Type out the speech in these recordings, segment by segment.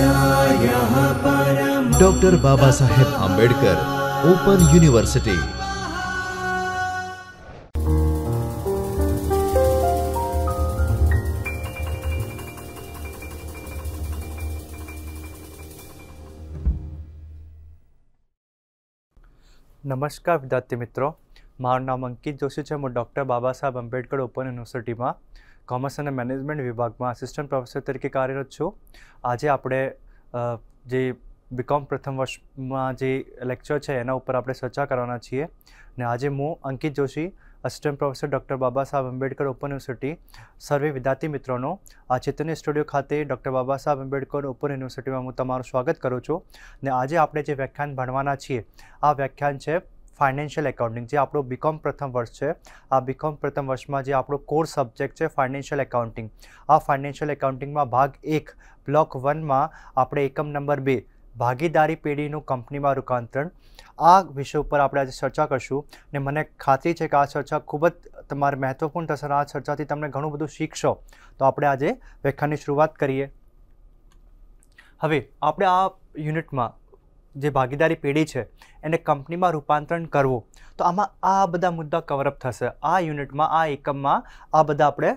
doctor Baba Saheb Ambedkar open university નમસ્કાર વિદ્યાર્થી મિત્રો મારું નામ અંકિત જોશી છે હું ડૉક્ટર બાબા સાહેબ આંબેડકર ઓપન યુનિવર્સિટીમાં કોમર્સ અને મેનેજમેન્ટ વિભાગમાં આસિસ્ટન્ટ પ્રોફેસર તરીકે કાર્યરત છું આજે આપણે જે બીકોમ પ્રથમ વર્ષમાં જે લેક્ચર છે એના ઉપર આપણે ચર્ચા કરવાના છીએ ને આજે હું Ankit Joshi assistant professor doctor Baba Saheb Ambedkar open university સર્વે વિદ્યાર્થી મિત્રોનો આ ચેતન્ય સ્ટુડિયો ખાતે ડૉક્ટર બાબા સાહેબ આંબેડકર ઓપન યુનિવર્સિટીમાં હું તમારું સ્વાગત કરું છું ને આજે આપણે જે વ્યાખ્યાન ભણવાના છીએ આ વ્યાખ્યાન છે ફાઇનાન્શિયલ એકાઉન્ટિંગ જે આપણો બીકોમ પ્રથમ વર્ષ છે આ બીકોમ પ્રથમ વર્ષમાં જે આપણો કોર સબ્જેક્ટ છે ફાઇનાન્શિયલ એકાઉન્ટિંગ આ ફાઇનાન્શિયલ એકાઉન્ટિંગમાં ભાગ એક બ્લોક વનમાં આપણે એકમ નંબર બે ભાગીદારી પેઢીનું કંપનીમાં રૂપાંતરણ આ વિષય ઉપર આપણે આજે ચર્ચા કરશું ને મને ખાતરી છે કે આ ચર્ચા ખૂબ જ તમારે મહત્વપૂર્ણ થશે આ ચર્ચાથી તમને ઘણું બધું શીખશો તો આપણે આજે વ્યાખ્યાનની શરૂઆત કરીએ હવે આપણે આ યુનિટમાં જે ભાગીદારી પેઢી છે એને કંપનીમાં રૂપાંતરણ કરવું તો આમાં આ બધા મુદ્દા કવરઅપ થશે આ યુનિટમાં આ એકમમાં આ બધા આપણે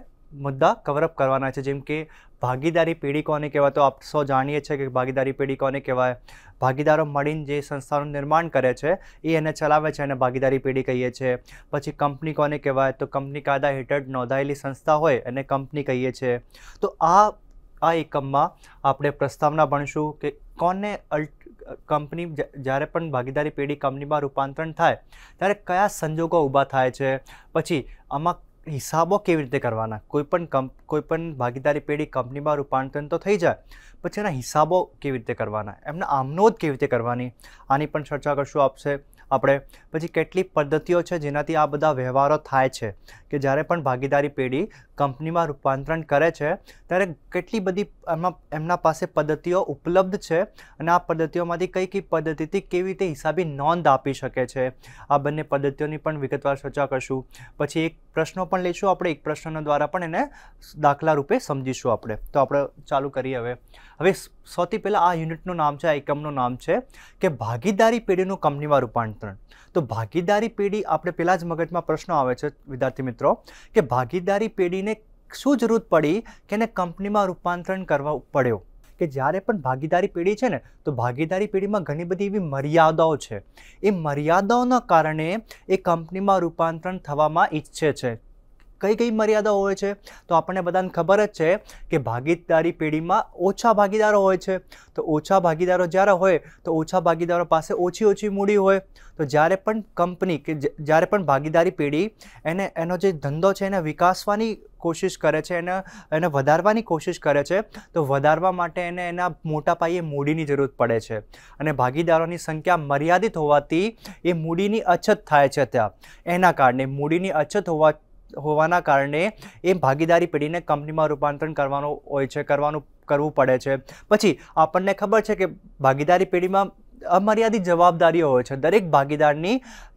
મુદ્દા કવરઅપ કરવાના છે જેમ કે ભાગીદારી પેઢી કોને કહેવાય તો આપ સૌ જાણીએ છીએ કે ભાગીદારી પેઢી કોને કહેવાય ભાગીદારો મળીને જે સંસ્થાનું નિર્માણ કરે છે એ એને ચલાવે છે એને ભાગીદારી પેઢી કહીએ છીએ પછી કંપની કોને કહેવાય તો કંપની કાયદા હેઠળ નોંધાયેલી સંસ્થા હોય એને કંપની કહીએ છીએ તો આ આ એકમમાં આપણે પ્રસ્તાવના ભણશું કે કોને અલ્ટ કંપની જ્યારે પણ ભાગીદારી પેઢી કંપનીમાં રૂપાંતરણ થાય ત્યારે કયા સંજોગો ઊભા થાય છે પછી આમાં હિસાબો કેવી રીતે કરવાના કોઈપણ કંપ કોઈપણ ભાગીદારી પેઢી કંપનીમાં રૂપાંતરણ તો થઈ જાય પછી એના હિસાબો કેવી રીતે કરવાના એમને આમનોંધ કેવી રીતે કરવાની આની પણ ચર્ચા કરશું આપશે આપણે પછી કેટલી પદ્ધતિઓ છે જેનાથી આ બધા વ્યવહારો થાય છે કે જ્યારે પણ ભાગીદારી પેઢી કંપનીમાં રૂપાંતરણ કરે છે ત્યારે કેટલી બધી એમાં એમના પાસે પદ્ધતિઓ ઉપલબ્ધ છે અને આ પદ્ધતિઓમાંથી કઈ કઈ પદ્ધતિથી કેવી રીતે હિસાબી નોંધ આપી શકે છે આ બંને પદ્ધતિઓની પણ વિગતવાર ચર્ચા કરશું પછી એક પ્રશ્નો પણ લઈશું આપણે એક પ્રશ્નના દ્વારા પણ એને દાખલા રૂપે સમજીશું આપણે તો આપણે ચાલુ કરીએ હવે હવે સૌથી પહેલાં આ યુનિટનું નામ છે આ એકમનું નામ છે કે ભાગીદારી પેઢીનું કંપનીમાં રૂપાંતરણ તો ભાગીદારી પેઢી આપણે પહેલાં જ મગજમાં પ્રશ્નો આવે છે વિદ્યાર્થી મિત્રો કે ભાગીદારી પેઢીને શું જરૂર પડી કે એને કંપનીમાં રૂપાંતરણ કરવા પડ્યું કે જ્યારે પણ ભાગીદારી પેઢી છે ને તો ભાગીદારી પેઢીમાં ઘણી બધી એવી મર્યાદાઓ છે એ મર્યાદાઓના કારણે એ કંપનીમાં રૂપાંતરણ થવામાં ઈચ્છે છે કઈ કઈ મર્યાદા હોય છે તો આપણને બધાને ખબર જ છે કે ભાગીદારી પેઢીમાં ઓછા ભાગીદારો હોય છે તો ઓછા ભાગીદારો જ્યારે હોય તો ઓછા ભાગીદારો પાસે ઓછી ઓછી મૂડી હોય તો જ્યારે પણ કંપની કે જ્યારે પણ ભાગીદારી પેઢી એને એનો જે ધંધો છે એને વિકાસવાની કોશિશ કરે છે એને એને વધારવાની કોશિશ કરે છે તો વધારવા માટે એને એના મોટા પાયે મૂડીની જરૂરત પડે છે અને ભાગીદારોની સંખ્યા મર્યાદિત હોવાથી એ મૂડીની અછત થાય છે ત્યાં એના કારણે મૂડીની અછત હોવા હોવાના કારણે એ ભાગીદારી પેઢીને કંપનીમાં રૂપાંતરણ કરવાનું હોય છે કરવાનું કરવું પડે છે પછી આપણને ખબર છે કે ભાગીદારી પેઢીમાં અમર્યાદિત જવાબદારીઓ હોય છે દરેક ભાગીદારની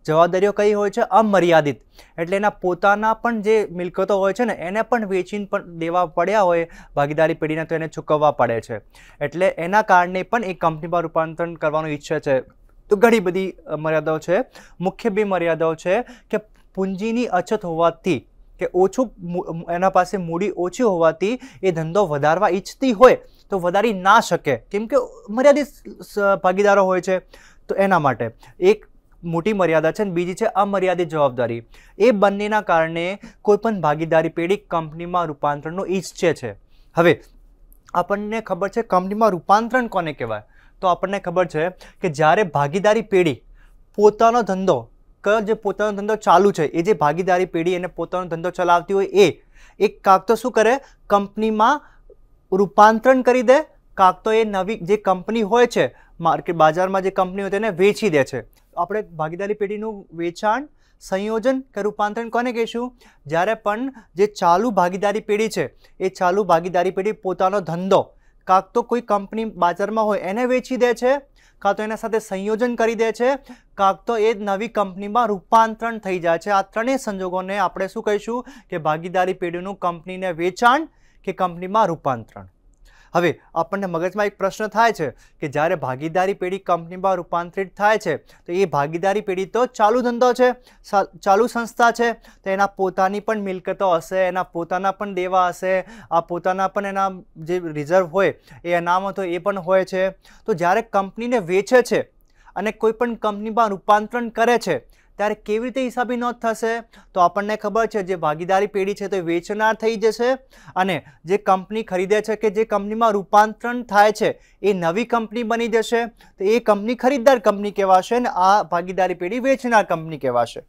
જવાબદારીઓ કઈ હોય છે અમર્યાદિત એટલે એના પોતાના પણ જે મિલકતો હોય છે ને એને પણ વેચીને પણ દેવા પડ્યા હોય ભાગીદારી પેઢીને તો એને ચૂકવવા પડે છે એટલે એના કારણે પણ એ કંપનીમાં રૂપાંતરણ કરવાનું ઈચ્છે છે તો ઘણી બધી મર્યાદાઓ છે મુખ્ય બે મર્યાદાઓ છે કે પૂંજીની અછત હોવાથી કે ઓછું એના પાસે મૂડી ઓછી હોવાથી એ ધંધો વધારવા ઈચ્છતી હોય તો વધારી ના શકે કેમ કે મર્યાદિત ભાગીદારો હોય છે તો એના માટે એક મોટી મર્યાદા છે અને બીજી છે અમર્યાદિત જવાબદારી એ બંનેના કારણે કોઈપણ ભાગીદારી પેઢી કંપનીમાં રૂપાંતરણનું ઈચ્છે છે હવે આપણને ખબર છે કંપનીમાં રૂપાંતરણ કોને કહેવાય તો આપણને ખબર છે કે જ્યારે ભાગીદારી પેઢી પોતાનો ધંધો જે પોતાનો ધંધો ચાલુ છે એ જે ભાગીદારી પેઢી એને પોતાનો ધંધો ચલાવતી હોય એ એક કાંક તો શું કરે કંપનીમાં રૂપાંતરણ કરી દે કાંક તો એ નવી જે કંપની હોય છે માર્કેટ બજારમાં જે કંપની હોય તેને વેચી દે છે આપણે ભાગીદારી પેઢીનું વેચાણ સંયોજન કે રૂપાંતરણ કોને કહીશું જ્યારે પણ જે ચાલુ ભાગીદારી પેઢી છે એ ચાલુ ભાગીદારી પેઢી પોતાનો ધંધો કાંક તો કોઈ કંપની બાજારમાં હોય એને વેચી દે છે કાં તો એના સાથે સંયોજન કરી દે છે કાં તો એ નવી કંપનીમાં રૂપાંતરણ થઈ જાય છે આ ત્રણેય સંજોગોને આપણે શું કહીશું કે ભાગીદારી પેઢીનું કંપનીને વેચાણ કે કંપનીમાં રૂપાંતરણ હવે આપણને મગજમાં એક પ્રશ્ન થાય છે કે જ્યારે ભાગીદારી પેઢી કંપનીમાં રૂપાંતરિત થાય છે તો એ ભાગીદારી પેઢી તો ચાલુ ધંધો છે ચાલુ સંસ્થા છે તો એના પોતાની પણ મિલકતો હશે એના પોતાના પણ દેવા હશે આ પોતાના પણ એના જે રિઝર્વ હોય એ અનામતો એ પણ હોય છે તો જ્યારે કંપનીને વેચે છે અને કોઈ પણ કંપનીમાં રૂપાંતરણ કરે છે ત્યારે કેવી રીતે હિસાબી નોંધ થશે તો આપણને ખબર છે જે ભાગીદારી પેઢી છે તે વેચનાર થઈ જશે અને જે કંપની ખરીદે છે કે જે કંપનીમાં રૂપાંતરણ થાય છે એ નવી કંપની બની જશે તો એ કંપની ખરીદદાર કંપની કહેવાશે અને આ ભાગીદારી પેઢી વેચનાર કંપની કહેવાશે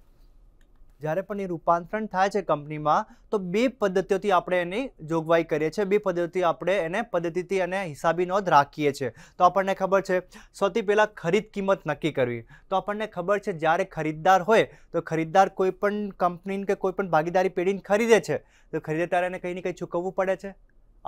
જ્યારે પણ એ રૂપાંતરણ થાય છે કંપનીમાં તો બે પદ્ધતિઓથી આપણે એની જોગવાઈ કરીએ છીએ બે પદ્ધતિ આપણે એને પદ્ધતિથી અને હિસાબી નોંધ રાખીએ છીએ તો આપણને ખબર છે સૌથી પહેલાં ખરીદ કિંમત નક્કી કરવી તો આપણને ખબર છે જ્યારે ખરીદદાર હોય તો ખરીદદાર કોઈપણ પણ કે કોઈપણ ભાગીદારી પેઢીને ખરીદે છે તો ખરીદે ત્યારે એને કંઈ ને કંઈ ચૂકવવું પડે છે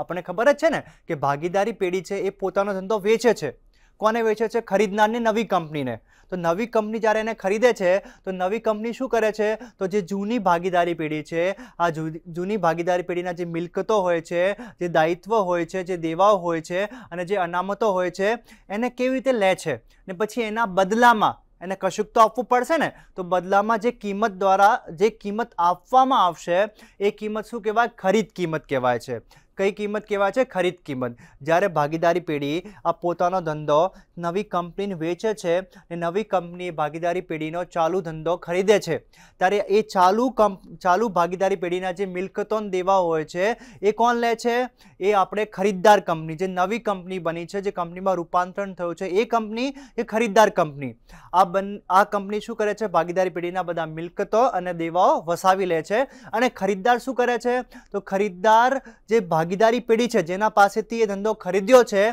આપણને ખબર જ છે ને કે ભાગીદારી પેઢી છે એ પોતાનો ધંધો વેચે છે કોને વેચે છે ખરીદનારની નવી કંપનીને તો નવી કંપની જ્યારે એને ખરીદે છે તો નવી કંપની શું કરે છે તો જે જૂની ભાગીદારી પેઢી છે આ જૂની ભાગીદારી પેઢીના જે મિલકતો હોય છે જે દાયિત્વ હોય છે જે દેવાઓ હોય છે અને જે અનામતો હોય છે એને કેવી રીતે લે છે ને પછી એના બદલામાં એને કશુંક તો આપવું પડશે ને તો બદલામાં જે કિંમત દ્વારા જે કિંમત આપવામાં આવશે એ કિંમત શું કહેવાય ખરીદ કિંમત કહેવાય છે કઈ કિંમત કેવા છે ખરીદ કિંમત જ્યારે ભાગીદારી પેઢી આ પોતાનો ધંધો નવી કંપનીને વેચે છે અને નવી કંપની ભાગીદારી પેઢીનો ચાલુ ધંધો ખરીદે છે ત્યારે એ ચાલુ કંપ ચાલુ ભાગીદારી પેઢીના જે મિલકતોને દેવા હોય છે એ કોણ લે છે એ આપણે ખરીદદાર કંપની જે નવી કંપની બની છે જે કંપનીમાં રૂપાંતરણ થયું છે એ કંપની એ ખરીદદાર કંપની આ બન આ કંપની શું કરે છે ભાગીદારી પેઢીના બધા મિલકતો અને દેવાઓ વસાવી લે છે અને ખરીદદાર શું કરે છે તો ખરીદદાર જે ભાગીદારી પેઢી છે જેના પાસેથી એ ધંધો ખરીદ્યો છે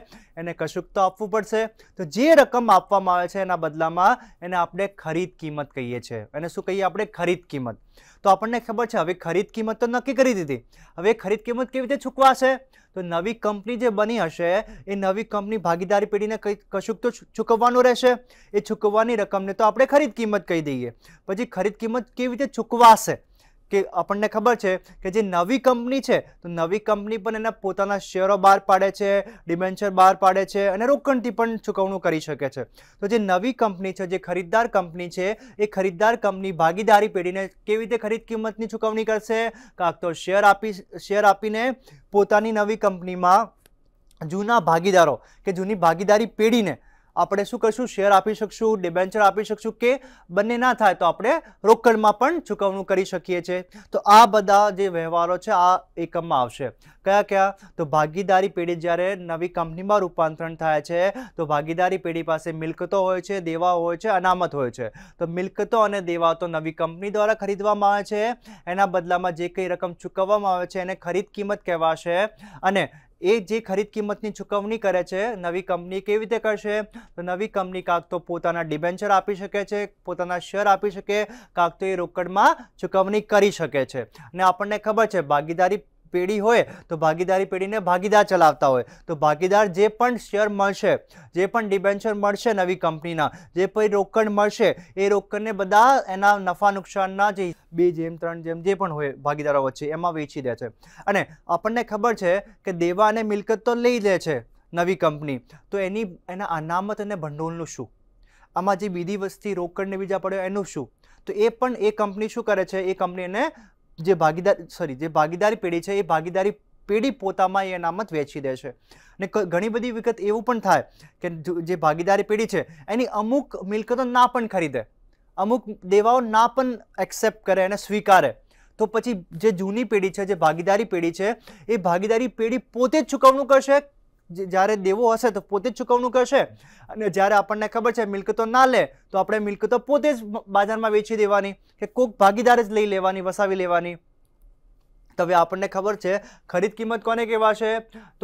એને કશુંક તો આપવું પડશે તો જે રકમ આપવામાં આવે છે એના બદલામાં એને આપણે ખરીદ કિંમત કહીએ છીએ એને શું કહીએ આપણે ખરીદ કિંમત તો આપણને ખબર છે હવે ખરીદ કિંમત તો નક્કી કરી દીધી હવે ખરીદ કિંમત કેવી રીતે ચૂકવાશે તો નવી કંપની જે બની હશે એ નવી કંપની ભાગીદારી પેઢીને કશુંક તો ચૂકવવાનું રહેશે એ ચૂકવવાની રકમને તો આપણે ખરીદ કિંમત કહી દઈએ પછી ખરીદ કિંમત કેવી રીતે ચૂકવાશે કે આપણને ખબર છે કે જે નવી કંપની છે તો નવી કંપની પણ એના પોતાના શેરો બહાર પાડે છે ડિબેન્ચર બહાર પાડે છે અને રોકણથી પણ ચૂકવણું કરી શકે છે તો જે નવી કંપની છે જે ખરીદદાર કંપની છે એ ખરીદદાર કંપની ભાગીદારી પેઢીને કેવી રીતે ખરીદ કિંમતની ચૂકવણી કરશે કાંક તો શેર આપી શેર આપીને પોતાની નવી કંપનીમાં જૂના ભાગીદારો કે જૂની ભાગીદારી પેઢીને આપણે શું કરશું શેર આપી શકશું ડિબેન્ચર આપી શકશું કે બંને ના થાય તો આપણે રોકડમાં પણ ચૂકવણું કરી શકીએ છીએ તો આ બધા જે વ્યવહારો છે આ એકમમાં આવશે કયા કયા તો ભાગીદારી પેઢી જ્યારે નવી કંપનીમાં રૂપાંતરણ થાય છે તો ભાગીદારી પેઢી પાસે મિલકતો હોય છે દેવા હોય છે અનામત હોય છે તો મિલકતો અને દેવા તો નવી કંપની દ્વારા ખરીદવામાં આવે છે એના બદલામાં જે કંઈ રકમ ચૂકવવામાં આવે છે એને ખરીદ કિંમત કહેવાશે અને એ જે ખરીદ કિંમતની ચૂકવણી કરે છે નવી કંપની કેવી રીતે કરશે તો નવી કંપની કાંક તો પોતાના ડિબેન્ચર આપી શકે છે પોતાના શેર આપી શકે કાંક તો એ રોકડમાં ચૂકવણી કરી શકે છે અને આપણને ખબર છે ભાગીદારી પેઢી હોય તો ભાગીદારી પેઢીને ભાગીદાર ચલાવતા હોય તો ભાગીદાર જે પણ શેર મળશે જે પણ ડિબેન્ચર મળશે નવી કંપનીના જે પણ રોકડ મળશે એ રોકડને બધા એના નફા નુકસાનના જે બે જેમ ત્રણ જેમ જે પણ હોય ભાગીદારો વચ્ચે એમાં વેચી દે છે અને આપણને ખબર છે કે દેવા અને મિલકત તો લઈ લે છે નવી કંપની તો એની એના અનામત અને ભંડોળનું શું આમાં જે બીજી વસ્તી રોકડને બીજા પડ્યો એનું શું તો એ પણ એ કંપની શું કરે છે એ કંપની એને જે ભાગીદાર સોરી જે ભાગીદારી પેઢી છે એ ભાગીદારી પેઢી પોતામાં એ અનામત વેચી દે છે અને ઘણી બધી વિગત એવું પણ થાય કે જે ભાગીદારી પેઢી છે એની અમુક મિલકતો ના પણ ખરીદે અમુક દેવાઓ ના પણ એક્સેપ્ટ કરે અને સ્વીકારે તો પછી જે જૂની પેઢી છે જે ભાગીદારી પેઢી છે એ ભાગીદારી પેઢી પોતે જ ચૂકવણું કરશે જ્યારે દેવો હશે તો પોતે જ ચૂકવણું કરશે અને જ્યારે આપણને ખબર છે મિલકતો ના લે તો આપણે મિલકતો પોતે જ બજારમાં વેચી દેવાની કે કોઈક ભાગીદાર જ લઈ લેવાની વસાવી લેવાની તો હવે આપણને ખબર છે ખરીદ કિંમત કોને કહેવાશે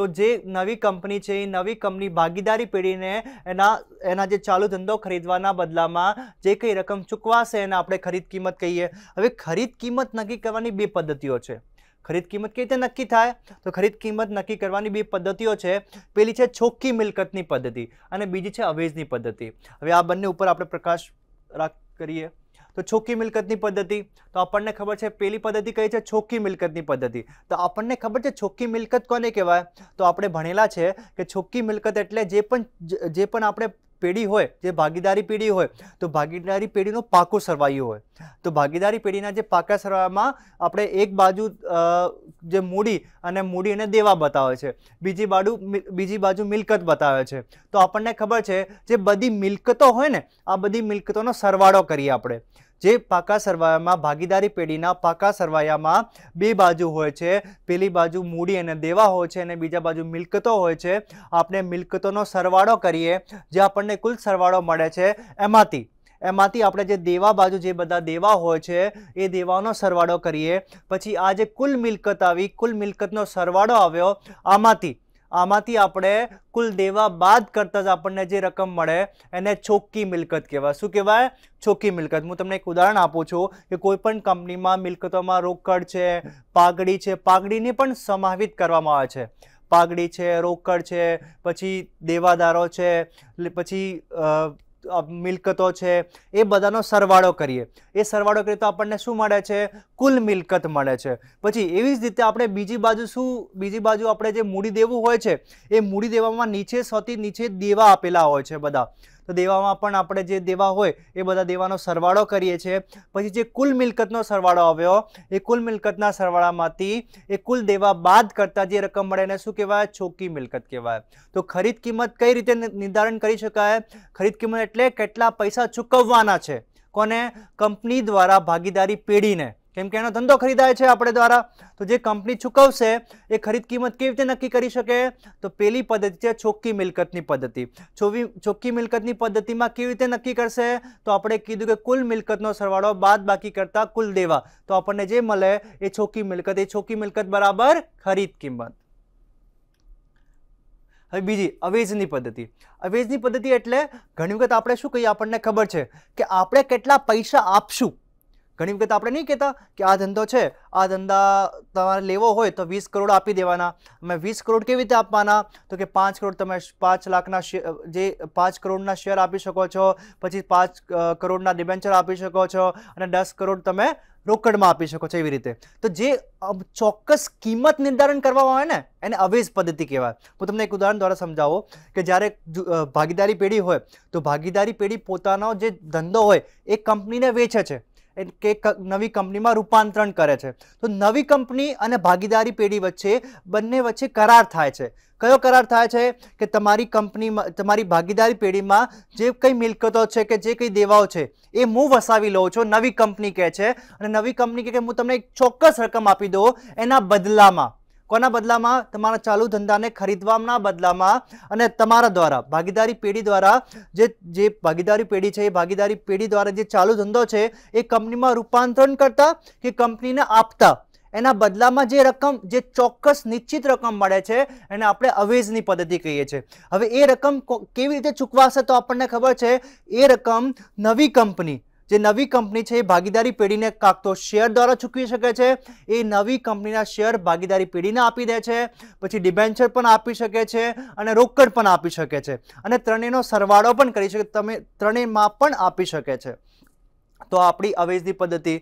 તો જે નવી કંપની છે એ નવી કંપની ભાગીદારી પેઢીને એના એના જે ચાલુ ધંધો ખરીદવાના બદલામાં જે કંઈ રકમ ચૂકવાશે એને આપણે ખરીદ કિંમત કહીએ હવે ખરીદ કિંમત નક્કી કરવાની બે પદ્ધતિઓ છે ખરીદ કિંમત કઈ રીતે નક્કી થાય તો ખરીદ કિંમત નક્કી કરવાની બે પદ્ધતિઓ છે પેલી છે છોકી મિલકતની પદ્ધતિ અને બીજી છે અવેજની પદ્ધતિ હવે આ બંને ઉપર આપણે પ્રકાશ રાખ કરીએ તો છોકી મિલકતની પદ્ધતિ તો આપણને ખબર છે પેલી પદ્ધતિ કઈ છે છોકી મિલકતની પદ્ધતિ તો આપણને ખબર છે છોકી મિલકત કોને કહેવાય તો આપણે ભણેલા છે કે છોકી મિલકત એટલે જે પણ જે પણ આપણે પેઢી હોય જે ભાગીદારી પેઢી હોય તો ભાગીદારી પેઢીનું પાકું સરવાયું હોય તો ભાગીદારી પેઢીના જે પાકા સરવામાં આપણે એક બાજુ જે મૂડી અને મૂડી અને દેવા બતાવે છે બીજી બાજુ બીજી બાજુ મિલકત બતાવે છે તો આપણને ખબર છે જે બધી મિલકતો હોય ને આ બધી મિલકતોનો સરવાળો કરીએ આપણે જે પાકા સરવાયામાં ભાગીદારી પેઢીના પાકા સરવાયામાં બે બાજુ હોય છે પેલી બાજુ મૂડી અને દેવા હોય છે અને બીજા બાજુ મિલકતો હોય છે આપણે મિલકતોનો સરવાળો કરીએ જે આપણને કુલ સરવાળો મળે છે એમાંથી એમાંથી આપણે જે દેવા બાજુ જે બધા દેવા હોય છે એ દેવાનો સરવાળો કરીએ પછી આ જે કુલ મિલકત આવી કુલ મિલકતનો સરવાળો આવ્યો આમાંથી આમાંથી આપણે કુલ દેવા બાદ કરતાં જ આપણને જે રકમ મળે એને ચોખ્ખી મિલકત કહેવાય શું કહેવાય ચોખ્ખી મિલકત હું તમને એક ઉદાહરણ આપું છું કે કોઈપણ કંપનીમાં મિલકતોમાં રોકડ છે પાઘડી છે પાઘડીને પણ સમાવિત કરવામાં આવે છે પાઘડી છે રોકડ છે પછી દેવાદારો છે પછી મિલકતો છે એ બધાનો સરવાળો કરીએ એ સરવાળો કરીએ તો આપણને શું મળે છે કુલ મિલકત મળે છે પછી એવી જ રીતે આપણે બીજી બાજુ શું બીજી બાજુ આપણે જે મૂડી દેવું હોય છે એ મૂડી દેવામાં નીચે સૌથી નીચે દેવા આપેલા હોય છે બધા તો દેવામાં પણ આપણે જે દેવા હોય એ બધા દેવાનો સરવાળો કરીએ છીએ પછી જે કુલ મિલકતનો સરવાળો આવ્યો એ કુલ મિલકતના સરવાળામાંથી એ કુલ દેવા બાદ કરતાં જે રકમ મળે એને શું કહેવાય છોકી મિલકત કહેવાય તો ખરીદ કિંમત કઈ રીતે નિર્ધારણ કરી શકાય ખરીદ કિંમત એટલે કેટલા પૈસા ચૂકવવાના છે કોને કંપની દ્વારા ભાગીદારી પેઢીને કેમ કે એનો ધંધો ખરીદાય છે આપણે દ્વારા તો જે કંપની ચૂકવશે એ ખરીદ કિંમત કેવી રીતે નક્કી કરી શકે તો પેલી પદ્ધતિ છે ચોખ્ખી મિલકતની પદ્ધતિ છોવી ચોખ્ખી મિલકતની પદ્ધતિમાં કેવી રીતે નક્કી કરશે તો આપણે કીધું કે કુલ મિલકતનો સરવાળો બાદ બાકી કરતા કુલ દેવા તો આપણને જે મળે એ ચોખ્ખી મિલકત એ ચોખ્ખી મિલકત બરાબર ખરીદ કિંમત હવે બીજી અવેજની પદ્ધતિ અવેજની પદ્ધતિ એટલે ઘણી વખત આપણે શું કહીએ આપણને ખબર છે કે આપણે કેટલા પૈસા આપશું ઘણી વખત આપણે નહીં કહેતા કે આ ધંધો છે આ ધંધા તમારે લેવો હોય તો વીસ કરોડ આપી દેવાના મેં વીસ કરોડ કેવી રીતે આપવાના તો કે પાંચ કરોડ તમે પાંચ લાખના જે પાંચ કરોડના શેર આપી શકો છો પછી પાંચ કરોડના ડિબેન્ચર આપી શકો છો અને દસ કરોડ તમે રોકડમાં આપી શકો છો એવી રીતે તો જે ચોક્કસ કિંમત નિર્ધારણ કરવામાં આવે ને એને અવેજ પદ્ધતિ કહેવાય હું તમને એક ઉદાહરણ દ્વારા સમજાવો કે જ્યારે ભાગીદારી પેઢી હોય તો ભાગીદારી પેઢી પોતાનો જે ધંધો હોય એ કંપનીને વેચે છે કે નવી કંપનીમાં રૂપાંતરણ કરે છે તો નવી કંપની અને ભાગીદારી પેઢી વચ્ચે બંને વચ્ચે કરાર થાય છે કયો કરાર થાય છે કે તમારી કંપનીમાં તમારી ભાગીદારી પેઢીમાં જે કંઈ મિલકતો છે કે જે કંઈ દેવાઓ છે એ હું વસાવી લઉં છું નવી કંપની કહે છે અને નવી કંપની કહે કે હું તમને એક ચોક્કસ રકમ આપી દઉં એના બદલામાં કોના બદલામાં તમારા ચાલુ ધંધાને ખરીદવાના બદલામાં અને તમારા દ્વારા ભાગીદારી પેઢી દ્વારા જે જે ભાગીદારી પેઢી છે એ ભાગીદારી પેઢી દ્વારા જે ચાલુ ધંધો છે એ કંપનીમાં રૂપાંતરણ કરતા કે કંપનીને આપતા એના બદલામાં જે રકમ જે ચોક્કસ નિશ્ચિત રકમ મળે છે એને આપણે અવેજની પદ્ધતિ કહીએ છીએ હવે એ રકમ કેવી રીતે ચૂકવાશે તો આપણને ખબર છે એ રકમ નવી કંપની જે નવી કંપની છે એ ભાગીદારી પેઢીને કાંક તો શેર દ્વારા ચૂકવી શકે છે એ નવી કંપનીના શેર ભાગીદારી પેઢીને આપી દે છે પછી ડિબેન્ચર પણ આપી શકે છે અને રોકડ પણ આપી શકે છે અને ત્રણેયનો સરવાળો પણ કરી શકે તમે ત્રણેયમાં પણ આપી શકે છે તો આપણી અવેજની પદ્ધતિ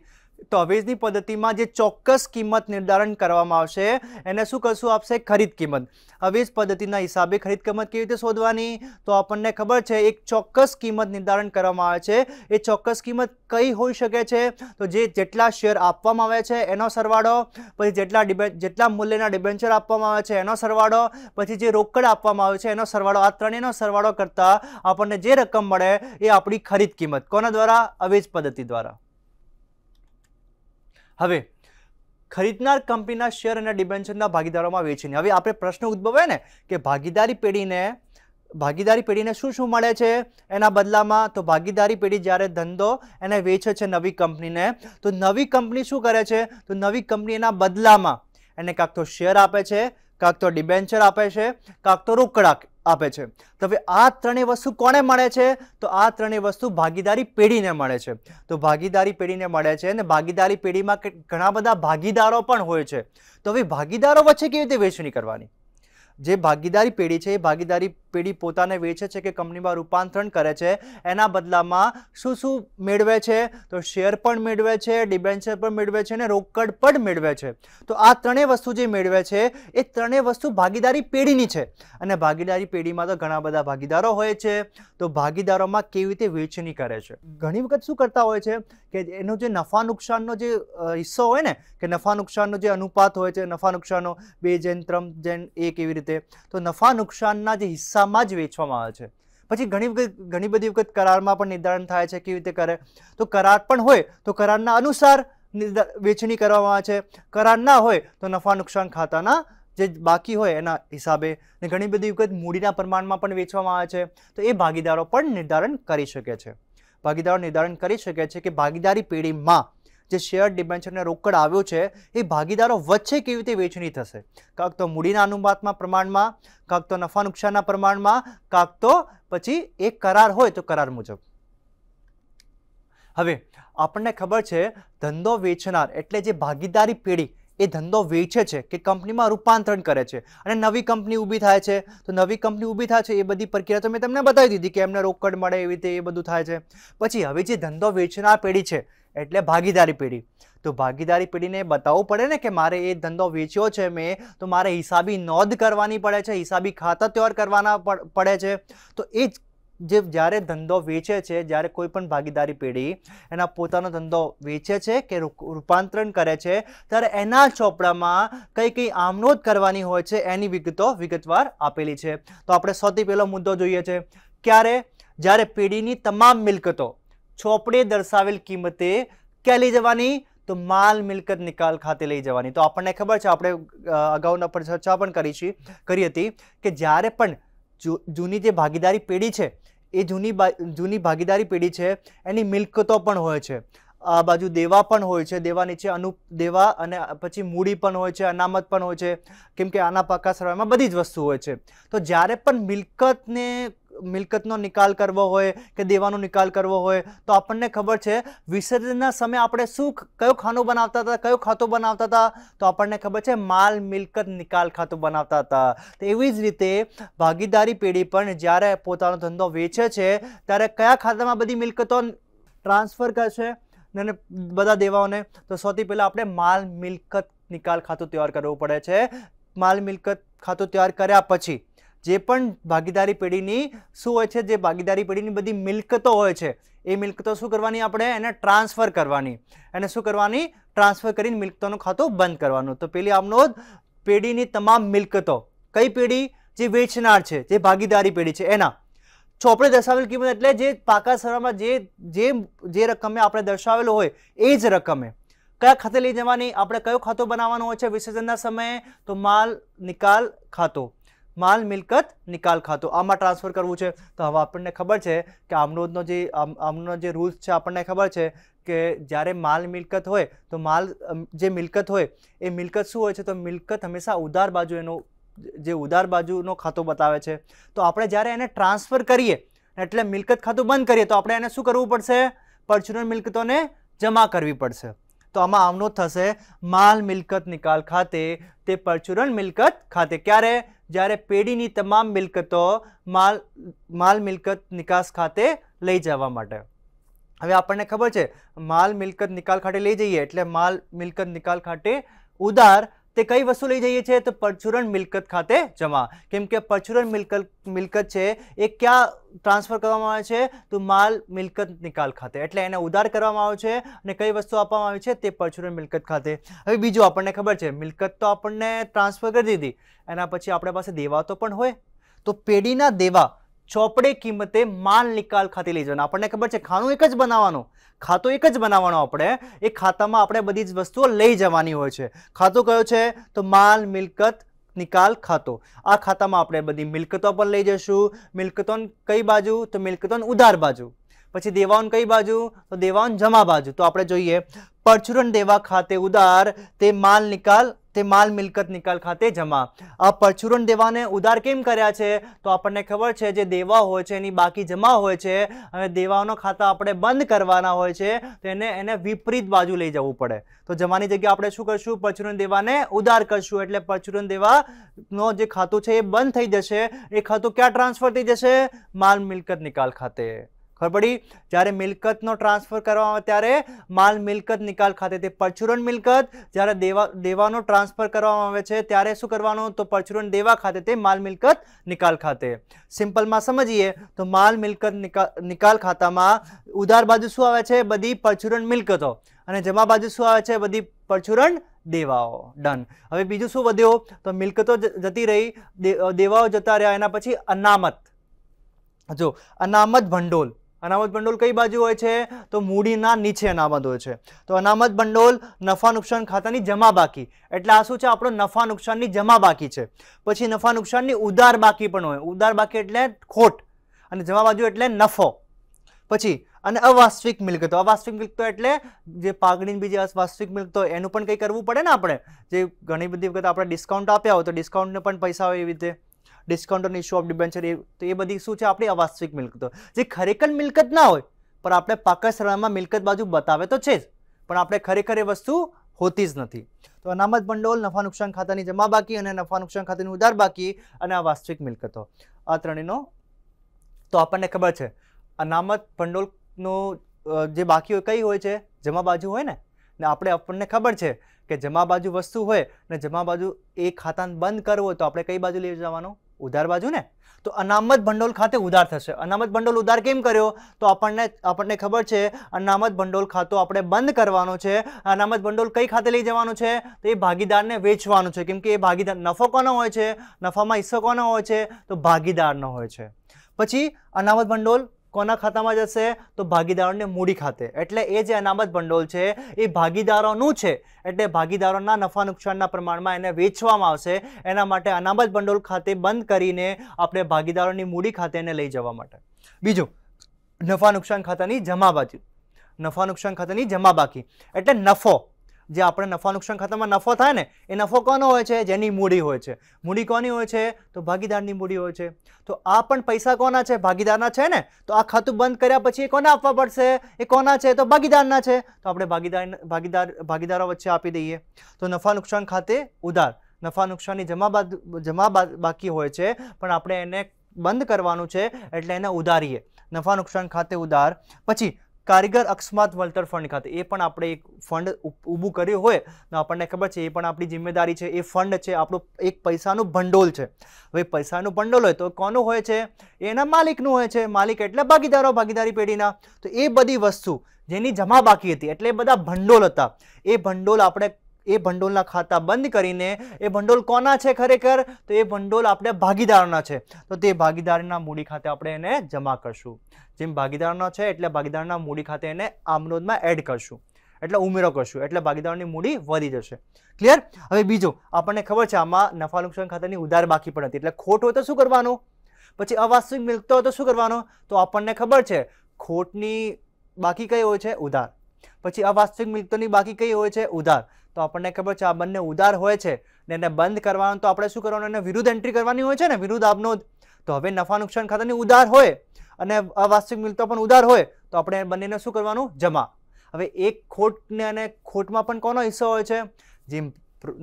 તો અવેજની પદ્ધતિમાં જે ચોક્કસ કિંમત નિર્ધારણ કરવામાં આવશે એને શું કશું આપશે ખરીદ કિંમત અવેજ પદ્ધતિના હિસાબે ખરીદ કિંમત કેવી રીતે શોધવાની તો આપણને ખબર છે એક ચોક્કસ કિંમત નિર્ધારણ કરવામાં આવે છે એ ચોક્કસ કિંમત કઈ હોઈ શકે છે તો જે જેટલા શેર આપવામાં આવે છે એનો સરવાળો પછી જેટલા જેટલા મૂલ્યના ડિબેન્ચર આપવામાં આવે છે એનો સરવાળો પછી જે રોકડ આપવામાં આવે છે એનો સરવાળો આ ત્રણેયનો સરવાળો કરતાં આપણને જે રકમ મળે એ આપણી ખરીદ કિંમત કોના દ્વારા અવેજ પદ્ધતિ દ્વારા હવે ખરીદનાર કંપનીના શેર અને ડિબેન્ચરના ભાગીદારોમાં વેચીને હવે આપણે પ્રશ્ન ઉદ્ભવે ને કે ભાગીદારી પેઢીને ભાગીદારી પેઢીને શું શું મળે છે એના બદલામાં તો ભાગીદારી પેઢી જ્યારે ધંધો એને વેચે છે નવી કંપનીને તો નવી કંપની શું કરે છે તો નવી કંપની એના બદલામાં એને કાંક તો શેર આપે છે કાંક તો ડિબેન્ચર આપે છે કાંક તો રોકડા આપે છે તો હવે આ ત્રણેય વસ્તુ કોને મળે છે તો આ ત્રણેય વસ્તુ ભાગીદારી પેઢીને મળે છે તો ભાગીદારી પેઢીને મળે છે અને ભાગીદારી પેઢીમાં ઘણા બધા ભાગીદારો પણ હોય છે તો હવે ભાગીદારો વચ્ચે કેવી રીતે વહેંચણી કરવાની જે ભાગીદારી પેઢી છે એ ભાગીદારી પેઢી પોતાને વેચે છે કે કંપનીમાં રૂપાંતરણ કરે છે એના બદલામાં શું શું મેળવે છે તો શેર પણ મેળવે છે ડિબેન્ચર પણ મેળવે છે અને રોકડ પણ મેળવે છે તો આ ત્રણેય વસ્તુ જે મેળવે છે એ ત્રણેય વસ્તુ ભાગીદારી પેઢીની છે અને ભાગીદારી પેઢીમાં તો ઘણા બધા ભાગીદારો હોય છે તો ભાગીદારોમાં કેવી રીતે વેચણી કરે છે ઘણી વખત શું કરતા હોય છે કે એનો જે નફા નુકસાનનો જે હિસ્સો હોય ને કે નફા નુકસાનનો જે અનુપાત હોય છે નફા નુકસાનનો બે જેન ત્રણ જેન એક એવી રીતે રીતે તો નફા નુકસાનના જે હિસ્સામાં જ વેચવામાં આવે છે પછી ઘણી વખત ઘણી બધી વખત કરારમાં પણ નિર્ધારણ થાય છે કેવી રીતે કરે તો કરાર પણ હોય તો કરારના અનુસાર વેચણી કરવામાં આવે છે કરાર ના હોય તો નફા નુકસાન ખાતાના જે બાકી હોય એના હિસાબે ને ઘણી બધી વખત મૂડીના પ્રમાણમાં પણ વેચવામાં આવે છે તો એ ભાગીદારો પણ નિર્ધારણ કરી શકે છે ભાગીદારો નિર્ધારણ કરી શકે છે કે ભાગીદારી પેઢીમાં જે શેર ડિબેન્ચરને રોકડ આવ્યો છે એ ભાગીદારો વચ્ચે કેવી રીતે વેચણી થશે કાંક તો મૂડીના અનુપાતમાં પ્રમાણમાં કાંક તો નફા નુકસાનના પ્રમાણમાં કાંક તો પછી એક કરાર હોય તો કરાર મુજબ હવે આપણને ખબર છે ધંધો વેચનાર એટલે જે ભાગીદારી પેઢી એ ધંધો વેચે છે કે કંપનીમાં રૂપાંતરણ કરે છે અને નવી કંપની ઊભી થાય છે તો નવી કંપની ઊભી થાય છે એ બધી પ્રક્રિયા તો મેં તમને બતાવી દીધી કે એમને રોકડ મળે એવી રીતે એ બધું થાય છે પછી હવે જે ધંધો વેચનાર પેઢી છે એટલે ભાગીદારી પેઢી તો ભાગીદારી પેઢીને બતાવવું પડે ને કે મારે એ ધંધો વેચ્યો છે મેં તો મારે હિસાબી નોંધ કરવાની પડે છે હિસાબી ખાતા તૈયાર કરવાના પડે છે તો એ જ જે જ્યારે ધંધો વેચે છે જ્યારે કોઈ પણ ભાગીદારી પેઢી એના પોતાનો ધંધો વેચે છે કે રૂપાંતરણ કરે છે ત્યારે એના ચોપડામાં કઈ કઈ આમનોદ કરવાની હોય છે એની વિગતો વિગતવાર આપેલી છે તો આપણે સૌથી પહેલો મુદ્દો જોઈએ છે ક્યારે જ્યારે પેઢીની તમામ મિલકતો ચોપડે દર્શાવેલ કિંમતે ક્યાં લઈ જવાની તો માલ મિલકત નિકાલ ખાતે લઈ જવાની તો આપણને ખબર છે આપણે અગાઉના પણ ચર્ચા પણ કરી છે કરી હતી કે જ્યારે પણ જૂની જે ભાગીદારી પેઢી છે એ જૂની જૂની ભાગીદારી પેઢી છે એની મિલકતો પણ હોય છે આ બાજુ દેવા પણ હોય છે દેવા નીચે અનુ દેવા અને પછી મૂડી પણ હોય છે અનામત પણ હોય છે કેમ કે આના પાકા સરવાળામાં બધી જ વસ્તુ હોય છે તો જ્યારે પણ મિલકતને મિલકતનો નિકાલ કરવો હોય કે દેવાનો નિકાલ કરવો હોય તો આપણને ખબર છે વિસર્જનના સમયે આપણે શું કયું ખાનું બનાવતા હતા કયું ખાતું બનાવતા હતા તો આપણને ખબર છે માલ મિલકત નિકાલ ખાતું બનાવતા હતા તો એવી જ રીતે ભાગીદારી પેઢી પણ જ્યારે પોતાનો ધંધો વેચે છે ત્યારે કયા ખાતામાં બધી મિલકતો ટ્રાન્સફર કરશે અને બધા દેવાઓને તો સૌથી પહેલાં આપણે માલ મિલકત નિકાલ ખાતું તૈયાર કરવું પડે છે માલ મિલકત ખાતું તૈયાર કર્યા પછી જે પણ ભાગીદારી પેઢીની શું હોય છે જે ભાગીદારી પેઢીની બધી મિલકતો હોય છે એ મિલકતો શું કરવાની આપણે એને ટ્રાન્સફર કરવાની એને શું કરવાની ટ્રાન્સફર કરીને મિલકતોનું ખાતું બંધ કરવાનું તો પેલી આમનો પેઢીની તમામ મિલકતો કઈ પેઢી જે વેચનાર છે જે ભાગીદારી પેઢી છે એના ચોપડે દર્શાવેલ કિંમત એટલે જે પાકા સરવાળામાં જે જે જે રકમે આપણે દર્શાવેલો હોય એ જ રકમે કયા ખાતે લઈ જવાની આપણે કયો ખાતો બનાવવાનો હોય છે વિસર્જનના સમયે તો માલ નિકાલ ખાતો માલ મિલકત નિકાલ ખાતું આમાં ટ્રાન્સફર કરવું છે તો હવે આપણને ખબર છે કે આમનોદનો જે આમનો જે રૂલ્સ છે આપણને ખબર છે કે જ્યારે માલ મિલકત હોય તો માલ જે મિલકત હોય એ મિલકત શું હોય છે તો મિલકત હંમેશા ઉધાર બાજુ એનો જે ઉધાર બાજુનો ખાતો બતાવે છે તો આપણે જ્યારે એને ટ્રાન્સફર કરીએ એટલે મિલકત ખાતું બંધ કરીએ તો આપણે એને શું કરવું પડશે પરચુરન મિલકતોને જમા કરવી પડશે તો આમાં આવનો થશે માલ મિલકત નિકાલ ખાતે તે પરચુરન મિલકત ખાતે ક્યારે જ્યારે પેઢીની તમામ મિલકતો માલ માલ મિલકત નિકાસ ખાતે લઈ જવા માટે હવે આપણને ખબર છે માલ મિલકત નિકાલ ખાતે લઈ જઈએ એટલે માલ મિલકત નિકાલ ખાતે ઉદાર તે કઈ વસ્તુ લઈ જઈએ છીએ તો પરચુરણ મિલકત ખાતે જમા કેમ કે પરચુરણ મિલકત મિલકત છે એ ક્યાં ટ્રાન્સફર કરવામાં આવે છે તો માલ મિલકત નિકાલ ખાતે એટલે એને ઉધાર કરવામાં આવે છે અને કઈ વસ્તુ આપવામાં આવી છે તે પરચુરણ મિલકત ખાતે હવે બીજું આપણને ખબર છે મિલકત તો આપણને ટ્રાન્સફર કરી દીધી એના પછી આપણા પાસે દેવા તો પણ હોય તો પેઢીના દેવા ચોપડે કિંમતે માલ નિકાલ ખાતે લઈ જવાનો આપણને ખબર છે ખાનું એક જ બનાવવાનું ખાતો એક જ બનાવવાનો આપણે એ ખાતામાં આપણે બધી જ વસ્તુઓ લઈ જવાની હોય છે ખાતો કયો છે તો માલ મિલકત નિકાલ ખાતો આ ખાતામાં આપણે બધી મિલકતો પણ લઈ જશું મિલકતોન કઈ બાજુ તો મિલકતોન ઉધાર બાજુ પછી દેવાઓન કઈ બાજુ તો દેવાઓન જમા બાજુ તો આપણે જોઈએ પરચુરણ દેવા ખાતે ઉધાર તે માલ નિકાલ તે માલ મિલકત નિકાલ ખાતે જમા આ પરચુરણ દેવાને ઉધાર કેમ કર્યા છે તો આપણને ખબર છે જે દેવા હોય છે એની બાકી જમા હોય છે અને દેવાઓનો ખાતા આપણે બંધ કરવાના હોય છે તો એને એને વિપરીત બાજુ લઈ જવું પડે તો જમાની જગ્યાએ આપણે શું કરશું પરચુરણ દેવાને ઉધાર કરશું એટલે પરચુરણ દેવાનો જે ખાતું છે એ બંધ થઈ જશે એ ખાતું ક્યાં ટ્રાન્સફર થઈ જશે માલ મિલકત નિકાલ ખાતે ખબર પડી જ્યારે મિલકતનો ટ્રાન્સફર કરવામાં આવે ત્યારે માલ મિલકત નિકાલ ખાતે તે પરચુરણ મિલકત જ્યારે દેવા દેવાનો ટ્રાન્સફર કરવામાં આવે છે ત્યારે શું કરવાનું તો પરચુરણ દેવા ખાતે તે માલ મિલકત નિકાલ ખાતે સિમ્પલમાં સમજીએ તો માલ મિલકત નિકાલ ખાતામાં ઉધાર બાજુ શું આવે છે બધી પરચુરણ મિલકતો અને જમા બાજુ શું આવે છે બધી પરચુરણ દેવાઓ ડન હવે બીજું શું વધ્યો તો મિલકતો જતી રહી દેવાઓ જતા રહ્યા એના પછી અનામત જો અનામત ભંડોળ અનામત ભંડોળ કઈ બાજુ હોય છે તો મૂડીના નીચે અનામત હોય છે તો અનામત ભંડોળ નફા નુકસાન ખાતાની જમા બાકી એટલે આ શું છે આપણો નફા નુકસાનની જમા બાકી છે પછી નફા નુકસાનની ઉદાર બાકી પણ હોય ઉદાર બાકી એટલે ખોટ અને જમા બાજુ એટલે નફો પછી અને અવાસ્તવિક મિલકતો અવાસ્તવિક મિલકતો એટલે જે પાઘડીની બીજી અવાસ્તવિક મિલકતો એનું પણ કંઈ કરવું પડે ને આપણે જે ઘણી બધી વખત આપણે ડિસ્કાઉન્ટ આપ્યા હોય તો ડિસ્કાઉન્ટને પણ પૈસા હોય એવી રીતે discount on issue of debenture એ તો એ બધી શું છે આપણી અવાસ્તવિક મિલકતો જે ખરેખર મિલકત ના હોય પણ આપણે પાકા સરનામાં મિલકત બાજુ બતાવે તો છે જ પણ આપણે ખરેખર એ વસ્તુ હોતી જ નથી તો અનામત ભંડોળ નફા નુકસાન ખાતાની જમા બાકી અને નફા નુકસાન ખાતાની ઉધાર બાકી અને આ વાસ્તવિક મિલકતો આ ત્રણેયનો તો આપણને ખબર છે અનામત ભંડોળનો જે બાકી હોય કઈ હોય છે જમા બાજુ હોય ને ને આપણે આપણને ખબર છે કે જમા બાજુ વસ્તુ હોય ને જમા બાજુ એ ખાતાને બંધ કરવો તો આપણે કઈ બાજુ લઈ જવાનું ઉધાર બાજુ ને તો અનામત ભંડોળ ખાતે ઉધાર થશે અનામત ભંડોળ ઉધાર કેમ કર્યો તો આપણને આપણને ખબર છે અનામત ભંડોળ ખાતો આપણે બંધ કરવાનો છે અનામત ભંડોળ કઈ ખાતે લઈ જવાનું છે તો એ ભાગીદારને વેચવાનું છે કેમ કે એ ભાગીદાર નફો કોનો હોય છે નફામાં હિસ્સો કોનો હોય છે તો ભાગીદારનો હોય છે પછી અનામત ભંડોળ કોના ખાતામાં જશે તો ભાગીદારોને મૂડી ખાતે એટલે એ જે અનામત ભંડોળ છે એ ભાગીદારોનું છે એટલે ભાગીદારોના નફા નુકસાનના પ્રમાણમાં એને વેચવામાં આવશે એના માટે અનામત ભંડોળ ખાતે બંધ કરીને આપણે ભાગીદારોની મૂડી ખાતે એને લઈ જવા માટે બીજું નફા નુકસાન ખાતાની જમા બાકી નફા નુકસાન ખાતાની જમા બાકી એટલે નફો જે આપણે નફા નુકસાન ખાતામાં નફો થાય ને એ નફો કોનો હોય છે જેની મૂડી હોય છે મૂડી કોની હોય છે તો ભાગીદારની મૂડી હોય છે તો આ પણ પૈસા કોના છે ભાગીદારના છે ને તો આ ખાતું બંધ કર્યા પછી એ કોને આપવા પડશે એ કોના છે તો ભાગીદારના છે તો આપણે ભાગીદાર ભાગીદાર ભાગીદારો વચ્ચે આપી દઈએ તો નફા નુકસાન ખાતે ઉધાર નફા નુકસાનની જમા જમા બાકી હોય છે પણ આપણે એને બંધ કરવાનું છે એટલે એને ઉધારીએ નફા નુકસાન ખાતે ઉધાર પછી કારીગર અકસ્માત વળતર ફંડ ખાતે એ પણ આપણે એક ફંડ ઊભું કર્યું હોય તો આપણને ખબર છે એ પણ આપણી જિમ્મેદારી છે એ ફંડ છે આપણો એક પૈસાનું ભંડોળ છે હવે પૈસાનું ભંડોળ હોય તો કોનું હોય છે એના માલિકનું હોય છે માલિક એટલે ભાગીદારો ભાગીદારી પેઢીના તો એ બધી વસ્તુ જેની જમા બાકી હતી એટલે બધા ભંડોળ હતા એ ભંડોળ આપણે એ ભંડોળના ખાતા બંધ કરીને એ ભંડોળ કોના છે ખરેખર તો એ ભંડોળ આપણે ભાગીદારના છે તો તે ભાગીદારના મૂડી ખાતે આપણે એને જમા કરશું જેમ ભાગીદારના છે એટલે ભાગીદારના મૂડી ખાતે એને આમલોદમાં એડ કરશું એટલે ઉમેરો કરશું એટલે ભાગીદારોની મૂડી વધી જશે ક્લિયર હવે બીજો આપણને ખબર છે આમાં નફા નુકસાન ખાતાની ઉધાર બાકી પણ હતી એટલે ખોટ હોય તો શું કરવાનું પછી અવાસ્તવિક મિલકતો હોય તો શું કરવાનો તો આપણને ખબર છે ખોટની બાકી કઈ હોય છે ઉધાર પછી અવાસ્તવિક મિલકતોની બાકી કઈ હોય છે ઉધાર તો આપણને ખબર છે આ બંને ઉદાર હોય છે ને એને બંધ કરવાનું તો આપણે શું કરવાનું એને વિરુદ્ધ એન્ટ્રી કરવાની હોય છે ને વિરુદ્ધ આપનો તો હવે નફા નુકસાન ખાતાની ઉદાર હોય અને અવાસ્તવિક મિલતો પણ ઉદાર હોય તો આપણે બંનેને શું કરવાનું જમા હવે એક ખોટને અને ખોટમાં પણ કોનો હિસ્સો હોય છે જેમ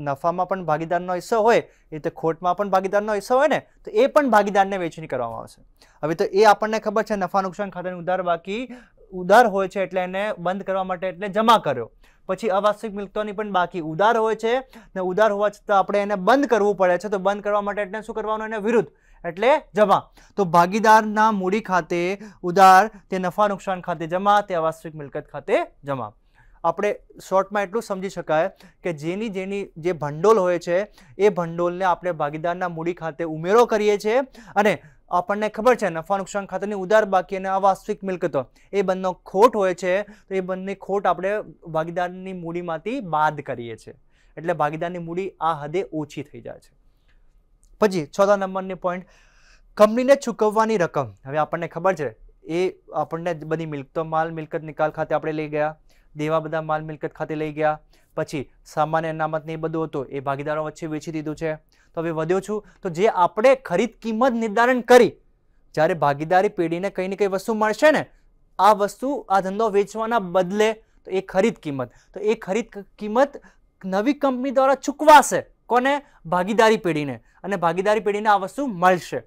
નફામાં પણ ભાગીદારનો હિસ્સો હોય એ તો ખોટમાં પણ ભાગીદારનો હિસ્સો હોય ને તો એ પણ ભાગીદારને વેચણી કરવામાં આવશે હવે તો એ આપણને ખબર છે નફા નુકસાન ખાતાની ઉધાર બાકી ઉધાર હોય છે એટલે એને બંધ કરવા માટે એટલે જમા કર્યો પછી અવાસ્તવિક મિલકતોની પણ બાકી ઉદાર હોય છે ને ઉદાર હોવા છતાં આપણે એને બંધ કરવું પડે છે તો બંધ કરવા માટે એટલે શું કરવાનું એને વિરુદ્ધ એટલે જમા તો ભાગીદારના મૂડી ખાતે ઉદાર તે નફા નુકસાન ખાતે જમા તે અવાસ્તવિક મિલકત ખાતે જમા આપણે શોર્ટમાં એટલું સમજી શકાય કે જેની જેની જે ભંડોળ હોય છે એ ભંડોળને આપણે ભાગીદારના મૂડી ખાતે ઉમેરો કરીએ છીએ અને આપણને ખબર છે નફા નુકસાન ખાતાની ઉદાર બાકી અને અવાસ્તવિક મિલકતો એ બંનેનો ખોટ હોય છે તો એ બંને ખોટ આપણે ભાગીદારની મૂડીમાંથી બાદ કરીએ છીએ એટલે ભાગીદારની મૂડી આ હદે ઓછી થઈ જાય છે પછી ચોથા નંબરની પોઈન્ટ કંપનીને ચૂકવવાની રકમ હવે આપણને ખબર છે એ આપણને બધી મિલકતો માલ મિલકત નિકાલ ખાતે આપણે લઈ ગયા દેવા બધા માલ મિલકત ખાતે લઈ ગયા પછી સામાન્ય અનામત ને એ બધું હતું એ ભાગીદારો વચ્ચે વેચી દીધું છે તો હવે વધ્યો છું તો જે આપણે ખરીદ કિંમત નિર્ધારણ કરી જ્યારે ભાગીદારી પેઢીને કંઈ ને કંઈ વસ્તુ મળશે ને આ વસ્તુ આ ધંધો વેચવાના બદલે તો એ ખરીદ કિંમત તો એ ખરીદ કિંમત નવી કંપની દ્વારા ચૂકવાશે કોને ભાગીદારી પેઢીને અને ભાગીદારી પેઢીને આ વસ્તુ મળશે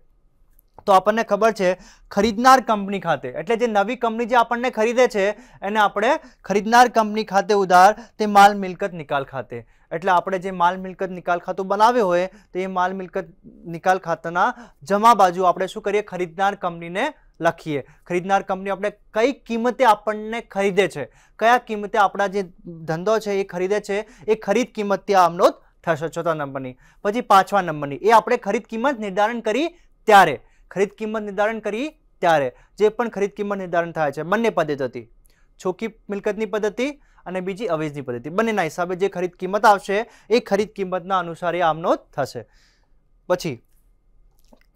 તો આપણને ખબર છે ખરીદનાર કંપની ખાતે એટલે જે નવી કંપની જે આપણને ખરીદે છે એને આપણે ખરીદનાર કંપની ખાતે ઉધાર તે માલ મિલકત નિકાલ ખાતે એટલે આપણે જે માલ મિલકત નિકાલ ખાતું બનાવ્યો હોય તો એ માલ મિલકત નિકાલ ખાતાના જમા બાજુ આપણે શું કરીએ ખરીદનાર કંપનીને લખીએ ખરીદનાર કંપની આપણે કઈ કિંમતે આપણને ખરીદે છે કયા કિંમતે આપણા જે ધંધો છે એ ખરીદે છે એ ખરીદ કિંમત ત્યાં આમનો થશે ચોથા નંબરની પછી પાંચમા નંબરની એ આપણે ખરીદ કિંમત નિર્ધારણ કરી ત્યારે ખરીદ કિંમત નિર્ધારણ કરી ત્યારે જે પણ ખરીદ કિંમત નિર્ધારણ થાય છે બંને પદ્ધતિ છોકી મિલકતની પદ્ધતિ અને બીજી અવેજની પદ્ધતિ બંનેના હિસાબે જે ખરીદ કિંમત આવશે એ ખરીદ કિંમતના અનુસાર એ આમનો થશે પછી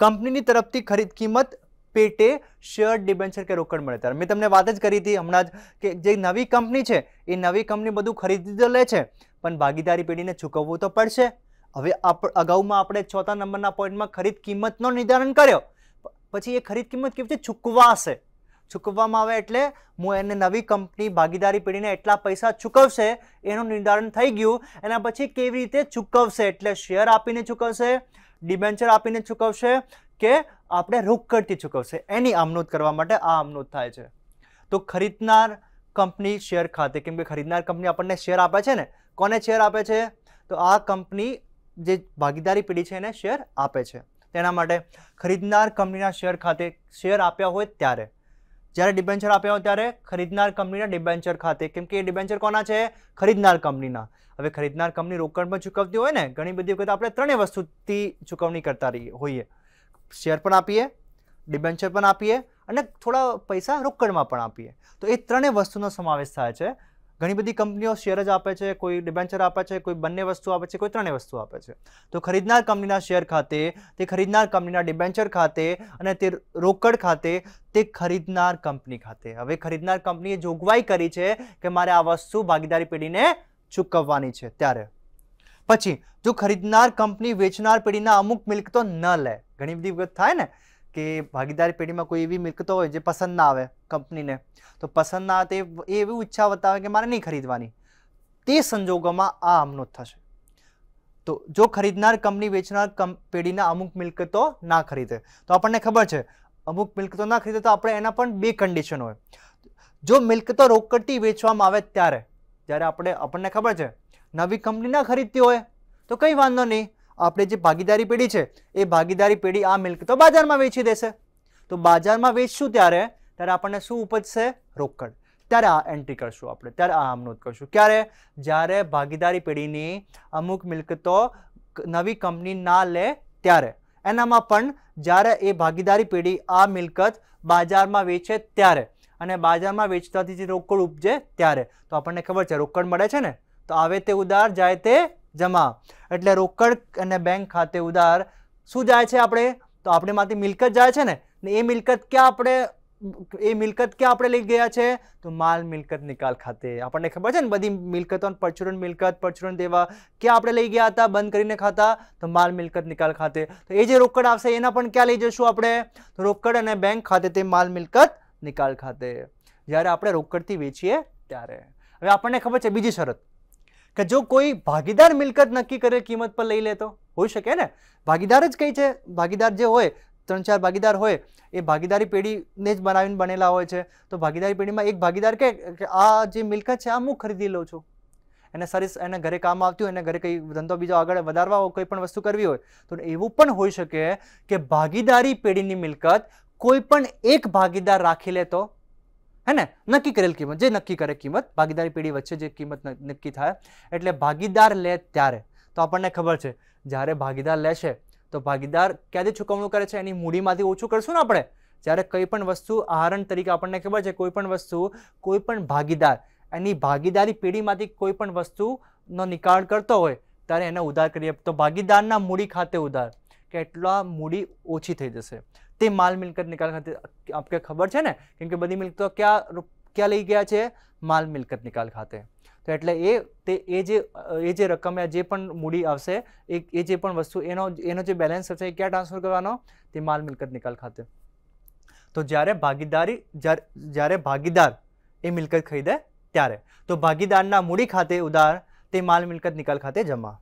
કંપનીની તરફથી ખરીદ કિંમત પેટે શેર ડિબેન્ચર કે રોકડ મળે ત્યારે મેં તમને વાત જ કરી હતી હમણાં જ કે જે નવી કંપની છે એ નવી કંપની બધું ખરીદી તો લે છે પણ ભાગીદારી પેઢીને ચૂકવવું તો પડશે હવે અગાઉમાં આપણે ચોથા નંબરના પોઈન્ટમાં ખરીદ કિંમતનો નિર્ધારણ કર્યો પછી એ ખરીદ કિંમત કેવી રીતે ચૂકવાશે ચૂકવવામાં આવે એટલે હું એને નવી કંપની ભાગીદારી પેઢીને એટલા પૈસા ચૂકવશે એનું નિર્ધારણ થઈ ગયું એના પછી કેવી રીતે ચૂકવશે એટલે શેર આપીને ચૂકવશે ડિબેન્ચર આપીને ચૂકવશે કે આપણે રોકડથી ચૂકવશે એની અમનોદ કરવા માટે આ અમનોદ થાય છે તો ખરીદનાર કંપની શેર ખાતે કેમ કે ખરીદનાર કંપની આપણને શેર આપે છે ને કોને શેર આપે છે તો આ કંપની જે ભાગીદારી પેઢી છે એને શેર આપે છે તેના માટે ખરીદનાર કંપનીના શેર ખાતે શેર આપ્યા હોય ત્યારે જ્યારે ડિબેન્ચર આપ્યા હોય ત્યારે ખરીદનાર કંપનીના ડિબેન્ચર ખાતે કેમ કે એ ડિબેન્ચર કોના છે ખરીદનાર કંપનીના હવે ખરીદનાર કંપની રોકડ પણ ચૂકવતી હોય ને ઘણી બધી વખત આપણે ત્રણેય વસ્તુથી ચૂકવણી કરતા રહીએ હોઈએ શેર પણ આપીએ ડિબેન્ચર પણ આપીએ અને થોડા પૈસા રોકડમાં પણ આપીએ તો એ ત્રણેય વસ્તુનો સમાવેશ થાય છે ઘણી બધી કંપનીઓ શેર જ આપે છે કોઈ ડિબેન્ચર આપે છે કોઈ બંને વસ્તુ આપે છે કોઈ ત્રણેય વસ્તુ આપે છે તો ખરીદનાર કંપનીના શેર ખાતે તે ખરીદનાર કંપનીના ડિબેન્ચર ખાતે અને તે રોકડ ખાતે તે ખરીદનાર કંપની ખાતે હવે ખરીદનાર કંપનીએ જોગવાઈ કરી છે કે મારે આ વસ્તુ ભાગીદારી પેઢીને ચૂકવવાની છે ત્યારે પછી જો ખરીદનાર કંપની વેચનાર પેઢીના અમુક મિલકતો ન લે ઘણી બધી વખત થાય ને કે ભાગીદારી પેઢીમાં કોઈ એવી મિલકતો હોય જે પસંદ ના આવે કંપનીને તો પસંદ ના આવે એ એવી ઈચ્છા બતાવે કે મારે નહીં ખરીદવાની તે સંજોગોમાં આ આમનો થશે તો જો ખરીદનાર કંપની વેચનાર પેઢીના અમુક મિલકતો ના ખરીદે તો આપણને ખબર છે અમુક મિલકતો ના ખરીદે તો આપણે એના પણ બે કન્ડિશન હોય જો મિલકતો રોકડતી વેચવામાં આવે ત્યારે જ્યારે આપણે આપણને ખબર છે નવી કંપની ના ખરીદતી હોય તો કંઈ વાંધો નહીં આપણે જે ભાગીદારી પેઢી છે એ ભાગીદારી પેઢી આ મિલકતો બજારમાં વેચી દેશે તો બજારમાં વેચશું ત્યારે ત્યારે આપણને શું ઉપજશે રોકડ ત્યારે આ એન્ટ્રી કરશું આપણે ત્યારે આ આમ નોંધ કરશું ક્યારે જ્યારે ભાગીદારી પેઢીની અમુક મિલકતો નવી કંપની ના લે ત્યારે એનામાં પણ જ્યારે એ ભાગીદારી પેઢી આ મિલકત બાજારમાં વેચે ત્યારે અને બાજારમાં વેચતાથી જે રોકડ ઉપજે ત્યારે તો આપણને ખબર છે રોકડ મળે છે ને તો આવે તે ઉદાર જાય તે જમા એટલે રોકડ અને બેંક ખાતે ઉધાર શું જાય છે આપણે તો આપણે આપણીમાંથી મિલકત જાય છે ને એ મિલકત ક્યાં આપણે એ મિલકત ક્યાં આપણે લઈ ગયા છે તો માલ મિલકત નિકાલ ખાતે આપણને ખબર છે ને બધી મિલકતો પરચુરણ મિલકત પરચુરણ દેવા ક્યાં આપણે લઈ ગયા હતા બંધ કરીને ખાતા તો માલ મિલકત નિકાલ ખાતે તો એ જે રોકડ આવશે એના પણ ક્યાં લઈ જશું આપણે તો રોકડ અને બેંક ખાતે તે માલ મિલકત નિકાલ ખાતે જ્યારે આપણે રોકડથી વેચીએ ત્યારે હવે આપણને ખબર છે બીજી શરત કે જો કોઈ ભાગીદાર મિલકત નક્કી કરેલ કિંમત પર લઈ લે તો હોઈ શકે ને ભાગીદાર જ કઈ છે ભાગીદાર જે હોય ત્રણ ચાર ભાગીદાર હોય એ ભાગીદારી પેઢીને જ બનાવીને બનેલા હોય છે તો ભાગીદારી પેઢીમાં એક ભાગીદાર કે આ જે મિલકત છે આ હું ખરીદી લઉં છું એને સર્વિસ એને ઘરે કામ આવતી હોય એને ઘરે કંઈ ધંધો બીજો આગળ વધારવા હોય કોઈ પણ વસ્તુ કરવી હોય તો એવું પણ હોઈ શકે કે ભાગીદારી પેઢીની મિલકત કોઈ પણ એક ભાગીદાર રાખી લે તો હે ને નક્કી કરેલ કિંમત જે નક્કી કરે કિંમત ભાગીદારી પેઢી વચ્ચે જે કિંમત નક્કી થાય એટલે ભાગીદાર લે ત્યારે તો આપણને ખબર છે જ્યારે ભાગીદાર લેશે તો ભાગીદાર ક્યાંથી ચૂકવણું કરે છે એની મૂડીમાંથી ઓછું કરશું ને આપણે જ્યારે કોઈ પણ વસ્તુ આહરણ તરીકે આપણને ખબર છે કોઈ પણ વસ્તુ કોઈ પણ ભાગીદાર એની ભાગીદારી પેઢીમાંથી કોઈ પણ વસ્તુનો નિકાળ કરતો હોય ત્યારે એને ઉધાર કરીએ તો ભાગીદારના મૂડી ખાતે ઉધાર કેટલા મૂડી ઓછી થઈ જશે તે માલ મિલકત નિકાલ ખાતે આપકે ખબર છે ને કેમ કે બધી મિલકતો ક્યાં ક્યાં લઈ ગયા છે માલ મિલકત નિકાલ ખાતે તો એટલે એ તે એ જે એ જે રકમ જે પણ મૂડી આવશે એ એ જે પણ વસ્તુ એનો એનો જે બેલેન્સ હશે એ ક્યાં ટ્રાન્સફર કરવાનો તે માલ મિલકત નિકાલ ખાતે તો જ્યારે ભાગીદારી જ્યારે ભાગીદાર એ મિલકત ખરીદે ત્યારે તો ભાગીદારના મૂડી ખાતે ઉધાર તે માલ મિલકત નિકાલ ખાતે જમા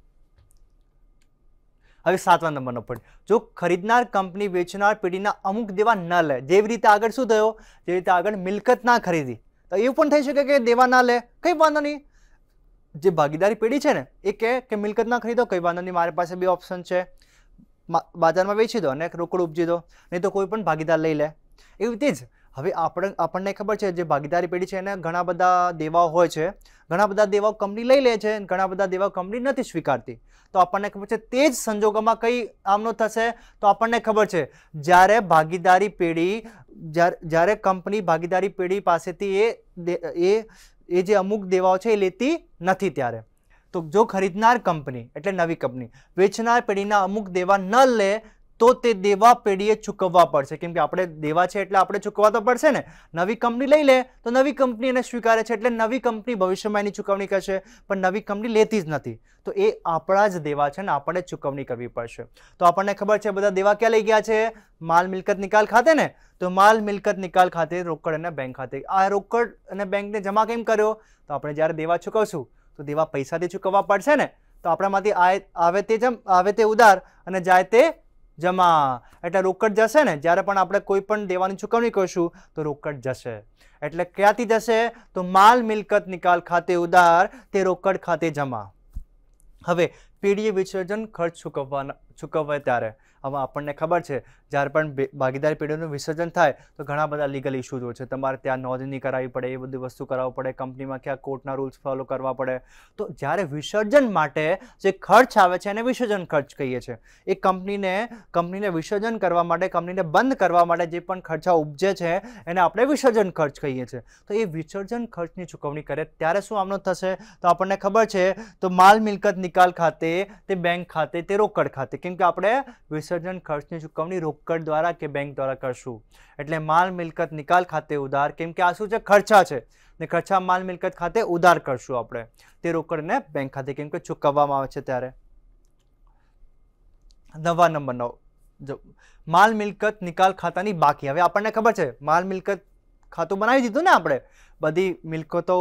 હવે સાતવા નંબરનો પોઈન્ટ જો ખરીદનાર કંપની વેચનાર પેઢીના અમુક દેવા ન લે જેવી રીતે આગળ શું થયો જેવી રીતે આગળ મિલકત ના ખરીદી તો એવું પણ થઈ શકે કે દેવા ના લે કંઈ વાંધો નહીં જે ભાગીદારી પેઢી છે ને એ કહે કે મિલકત ના ખરીદો કંઈ વાંધો નહીં મારી પાસે બે ઓપ્શન છે બાજારમાં વેચી દો અને રોકડ ઉપજી દો નહીં તો કોઈ પણ ભાગીદાર લઈ લે એવી રીતે જ હવે આપણે આપણને ખબર છે જે ભાગીદારી પેઢી છે એને ઘણા બધા દેવાઓ હોય છે ઘણા બધા દેવાઓ કંપની લઈ લે છે ઘણા બધા દેવાઓ કંપની નથી સ્વીકારતી તો આપણને ખબર છે તે જ સંજોગોમાં કઈ આમનો થશે તો આપણને ખબર છે જ્યારે ભાગીદારી પેઢી જ્યારે કંપની ભાગીદારી પેઢી પાસેથી એ એ જે અમુક દેવાઓ છે એ લેતી નથી ત્યારે તો જો ખરીદનાર કંપની એટલે નવી કંપની વેચનાર પેઢીના અમુક દેવા ન લે તો તે દેવા પેઢીએ ચૂકવવા પડશે કેમ કે આપણે દેવા છે એટલે આપણે ચૂકવવા તો પડશે ને નવી કંપની લઈ લે તો નવી કંપની એને સ્વીકારે છે એટલે નવી કંપની ભવિષ્યમાં એની ચૂકવણી કરશે પણ નવી કંપની લેતી જ નથી તો એ આપણા જ દેવા છે ને આપણે ચૂકવણી કરવી પડશે તો આપણને ખબર છે બધા દેવા ક્યાં લઈ ગયા છે માલ મિલકત નિકાલ ખાતે ને તો માલ મિલકત નિકાલ ખાતે રોકડ અને બેંક ખાતે આ રોકડ અને બેંકને જમા કેમ કર્યો તો આપણે જ્યારે દેવા ચૂકવશું તો દેવા પૈસાથી ચૂકવવા પડશે ને તો આપણામાંથી આવે તે જમ આવે તે ઉધાર અને જાય તે જમા એટલે રોકડ જશે ને જ્યારે પણ આપણે કોઈ પણ દેવાની ચૂકવણી કરશું તો રોકડ જશે એટલે ક્યાંથી જશે તો માલ મિલકત નિકાલ ખાતે ઉધાર તે રોકડ ખાતે જમા હવે પેઢીએ વિસર્જન ખર્ચ ચૂકવવાના ચૂકવવાય ત્યારે હવે આપણને ખબર છે જ્યારે પણ ભાગીદાર પેઢીઓનું વિસર્જન થાય તો ઘણા બધા લીગલ ઇસ્યુઝ હોય છે તમારે ત્યાં નોંધણી કરાવી પડે એ બધી વસ્તુ કરાવવી પડે કંપનીમાં ક્યાં કોર્ટના રૂલ્સ ફોલો કરવા પડે તો જ્યારે વિસર્જન માટે જે ખર્ચ આવે છે એને વિસર્જન ખર્ચ કહીએ છીએ એ કંપનીને કંપનીને વિસર્જન કરવા માટે કંપનીને બંધ કરવા માટે જે પણ ખર્ચા ઉપજે છે એને આપણે વિસર્જન ખર્ચ કહીએ છીએ તો એ વિસર્જન ખર્ચની ચૂકવણી કરે ત્યારે શું આમનો થશે તો આપણને ખબર છે તો માલ મિલકત નિકાલ ખાતે છે તે બેંક ખાતે તે રોકડ ખાતે કેમ કે આપણે વિસર્જન ખર્ચની ચૂકવણી રોકડ દ્વારા કે બેંક દ્વારા કરશું એટલે માલ મિલકત નિકાલ ખાતે ઉધાર કેમ કે આ શું છે ખર્ચા છે ને ખર્ચા માલ મિલકત ખાતે ઉધાર કરશું આપણે તે રોકડને બેંક ખાતે કેમ કે ચૂકવવામાં આવે છે ત્યારે નવા નંબર નવ માલ મિલકત નિકાલ ખાતાની બાકી હવે આપણને ખબર છે માલ મિલકત ખાતું બનાવી દીધું ને આપણે બધી મિલકતો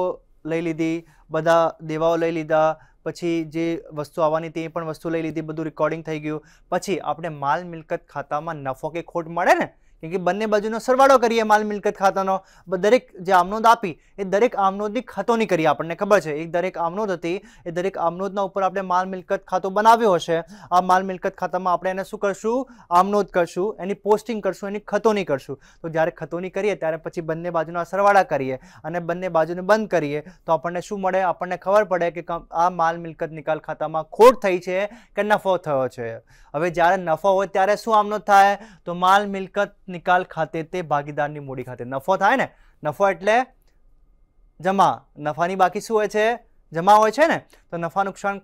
લઈ લીધી બધા દેવાઓ લઈ લીધા પછી જે વસ્તુ આવવાની તે પણ વસ્તુ લઈ લીધી બધું રેકોર્ડિંગ થઈ ગયું પછી આપણે માલ મિલકત ખાતામાં નફો કે ખોટ મળે ને કેમ કે બંને બાજુનો સરવાળો કરીએ માલ મિલકત ખાતાનો દરેક જે આમનોદ આપી એ દરેક આમનોદની ખાતોની કરીએ આપણને ખબર છે એ દરેક આમનોદ હતી એ દરેક આમનોદના ઉપર આપણે માલ મિલકત ખાતો બનાવ્યો હશે આ માલ મિલકત ખાતામાં આપણે એને શું કરશું આમનોદ કરશું એની પોસ્ટિંગ કરશું એની ખતોની કરશું તો જ્યારે ખતોની કરીએ ત્યારે પછી બંને બાજુના સરવાળા કરીએ અને બંને બાજુને બંધ કરીએ તો આપણને શું મળે આપણને ખબર પડે કે આ માલ મિલકત નિકાલ ખાતામાં ખોટ થઈ છે કે નફો થયો છે હવે જ્યારે નફો હોય ત્યારે શું આમનોદ થાય તો માલ મિલકત નિકાલ ખાતે તે ભાગીદારની મૂડી ખાતે નફો થાય ને નફો એટલે જમા નફાની બાકી શું હોય છે જમા હોય છે ને તો નફા નુકસાન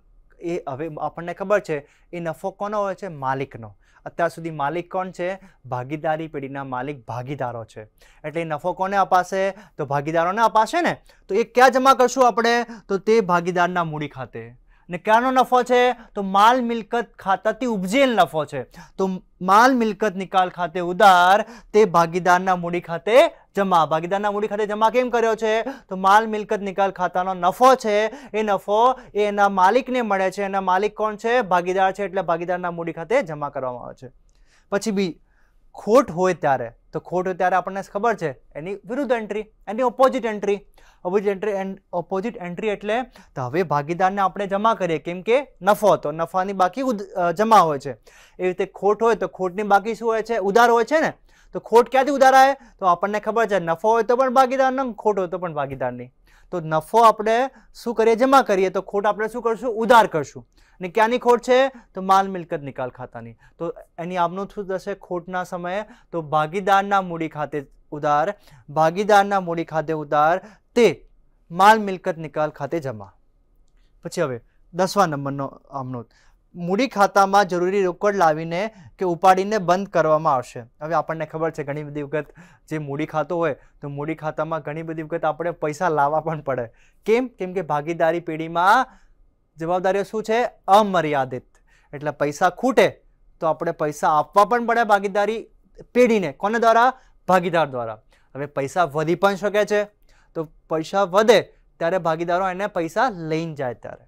એ હવે આપણને ખબર છે એ નફો કોનો હોય છે માલિકનો અત્યાર સુધી માલિક કોણ છે ભાગીદારી પેઢીના માલિક ભાગીદારો છે એટલે નફો કોને અપાશે તો ભાગીદારોને અપાશે ને તો એ ક્યાં જમા કરશું આપણે તો તે ભાગીદારના મૂડી ખાતે ને ક્યાંનો નફો છે તો માલ મિલકત ખાતાથી ઉપજેલ નફો છે તો માલ મિલકત નિકાલ ખાતે ઉધાર તે ભાગીદારના મૂડી ખાતે જમા ભાગીદારના મૂડી ખાતે જમા કેમ કર્યો છે તો માલ મિલકત નિકાલ ખાતાનો નફો છે એ નફો એ એના માલિકને મળે છે એના માલિક કોણ છે ભાગીદાર છે એટલે ભાગીદારના મૂડી ખાતે જમા કરવામાં આવે છે પછી બી ખોટ હોય ત્યારે તો ખોટ હોય ત્યારે આપણને ખબર છે એની વિરુદ્ધ એન્ટ્રી એની opposite entry opposite entry and opposite entry એટલે તો હવે ભાગીદારને આપણે જમા કરીએ કેમ કે નફો હતો નફાની બાકી જમા હોય છે એવી રીતે ખોટ હોય તો ખોટની બાકી શું હોય છે ઉધાર હોય છે ને તો ખોટ ક્યાંથી ઉધાર આવે તો આપણને ખબર છે નફો હોય તો પણ ભાગીદારનો ખોટ હોય તો પણ ભાગીદારની તો નફો આપણે શું કરીએ જમા કરીએ તો ખોટ આપણે શું કરશું ઉધાર કરશું અને ક્યાંની ખોટ છે તો માલ મિલકત નિકાલ ખાતાની તો એની આપનું શું થશે ખોટના સમયે તો ભાગીદારના મૂડી ખાતે ઉધાર ભાગીદારના મૂડી ખાતે ઉધાર તે માલ મિલકત નિકાલ ખાતે જમા પછી હવે દસમા નંબરનો આમનો મૂડી ખાતામાં જરૂરી રોકડ લાવીને કે ઉપાડીને બંધ કરવામાં આવશે હવે આપણને ખબર છે ઘણી બધી વખત જે મૂડી ખાતો હોય તો મૂડી ખાતામાં ઘણી બધી વખત આપણે પૈસા લાવવા પણ પડે કેમ કેમ કે ભાગીદારી પેઢીમાં જવાબદારીઓ શું છે અમર્યાદિત એટલે પૈસા ખૂટે તો આપણે પૈસા આપવા પણ પડે ભાગીદારી પેઢીને કોને દ્વારા ભાગીદાર દ્વારા હવે પૈસા વધી પણ શકે છે તો પૈસા વધે ત્યારે ભાગીદારો એને પૈસા લઈને જાય ત્યારે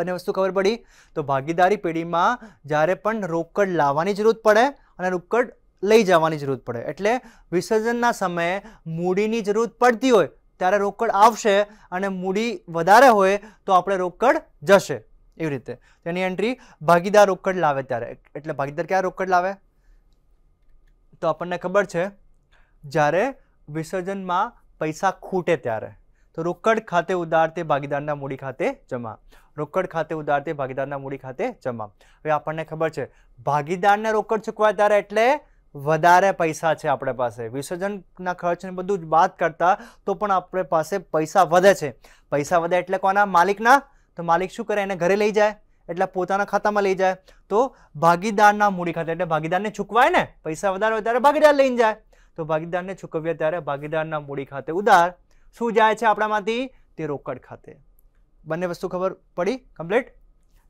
બંને વસ્તુ ખબર પડી તો ભાગીદારી પેઢીમાં જ્યારે પણ રોકડ લાવવાની જરૂર પડે અને રોકડ લઈ જવાની જરૂર પડે એટલે વિસર્જનના સમયે મૂડીની જરૂર પડતી હોય ત્યારે રોકડ આવશે અને મૂડી વધારે હોય તો આપણે રોકડ જશે એવી રીતે તેની એન્ટ્રી ભાગીદાર રોકડ લાવે ત્યારે એટલે ભાગીદાર ક્યાં રોકડ લાવે તો આપણને ખબર છે જ્યારે વિસર્જનમાં પૈસા ખૂટે ત્યારે તો રોકડ ખાતે ઉધાર ભાગીદારના મૂડી ખાતે જમા રોકડ ખાતે ઉધાર ભાગીદારના મૂડી ખાતે જમા હવે આપણને ખબર છે ભાગીદારને રોકડ ચૂકવાય ત્યારે એટલે વધારે પૈસા છે આપણા પાસે વિસર્જનના ખર્ચને બધું જ બાદ કરતા તો પણ આપણે પાસે પૈસા વધે છે પૈસા વધે એટલે કોના માલિકના તો માલિક શું કરે એને ઘરે લઈ જાય એટલે પોતાના ખાતામાં લઈ જાય તો ભાગીદારના મૂડી ખાતે એટલે ભાગીદારને ચૂકવાય ને પૈસા વધારે વધારે ભાગીદાર લઈને જાય તો ભાગીદારને ચૂકવ્યા ત્યારે ભાગીદારના મૂડી ખાતે ઉધાર શું જાય છે આપણામાંથી તે રોકડ ખાતે બંને વસ્તુ ખબર પડી કમ્પ્લીટ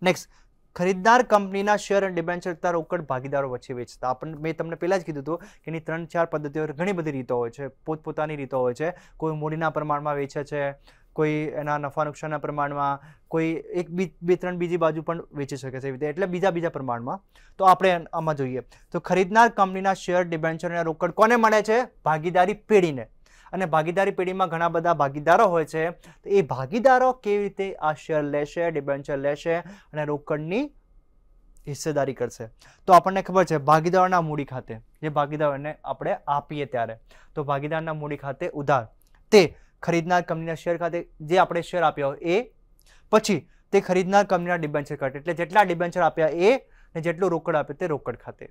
નેક્સ્ટ ખરીદદાર કંપનીના શેર અને ડિબેન્ચર તથા રોકડ ભાગીદારો વચ્ચે વેચતા આપણને મેં તમને પહેલાં જ કીધું હતું કે એની ત્રણ ચાર પદ્ધતિઓ ઘણી બધી રીતો હોય છે પોતપોતાની રીતો હોય છે કોઈ મૂડીના પ્રમાણમાં વેચે છે કોઈ એના નફા નુકસાનના પ્રમાણમાં કોઈ એક બે ત્રણ બીજી બાજુ પણ વેચી શકે છે એવી રીતે એટલે બીજા બીજા પ્રમાણમાં તો આપણે આમાં જોઈએ તો ખરીદનાર કંપનીના શેર ડિબેન્ચરના રોકડ કોને મળે છે ભાગીદારી પેઢીને અને ભાગીદારી પેઢીમાં ઘણા બધા ભાગીદારો હોય છે તો એ ભાગીદારો કેવી રીતે આ શેર લેશે ડિબેન્ચર લેશે અને રોકડની હિસ્સેદારી કરશે તો આપણને ખબર છે ભાગીદારના મૂડી ખાતે જે ભાગીદારોને આપણે આપીએ ત્યારે તો ભાગીદારના મૂડી ખાતે ઉધાર તે ખરીદનાર કંપનીના શેર ખાતે જે આપણે શેર આપ્યા હોય એ પછી તે ખરીદનાર કંપનીના ડિબેન્ચર ખાતે એટલે જેટલા ડિબેન્ચર આપ્યા એ ને જેટલું રોકડ આપ્યું તે રોકડ ખાતે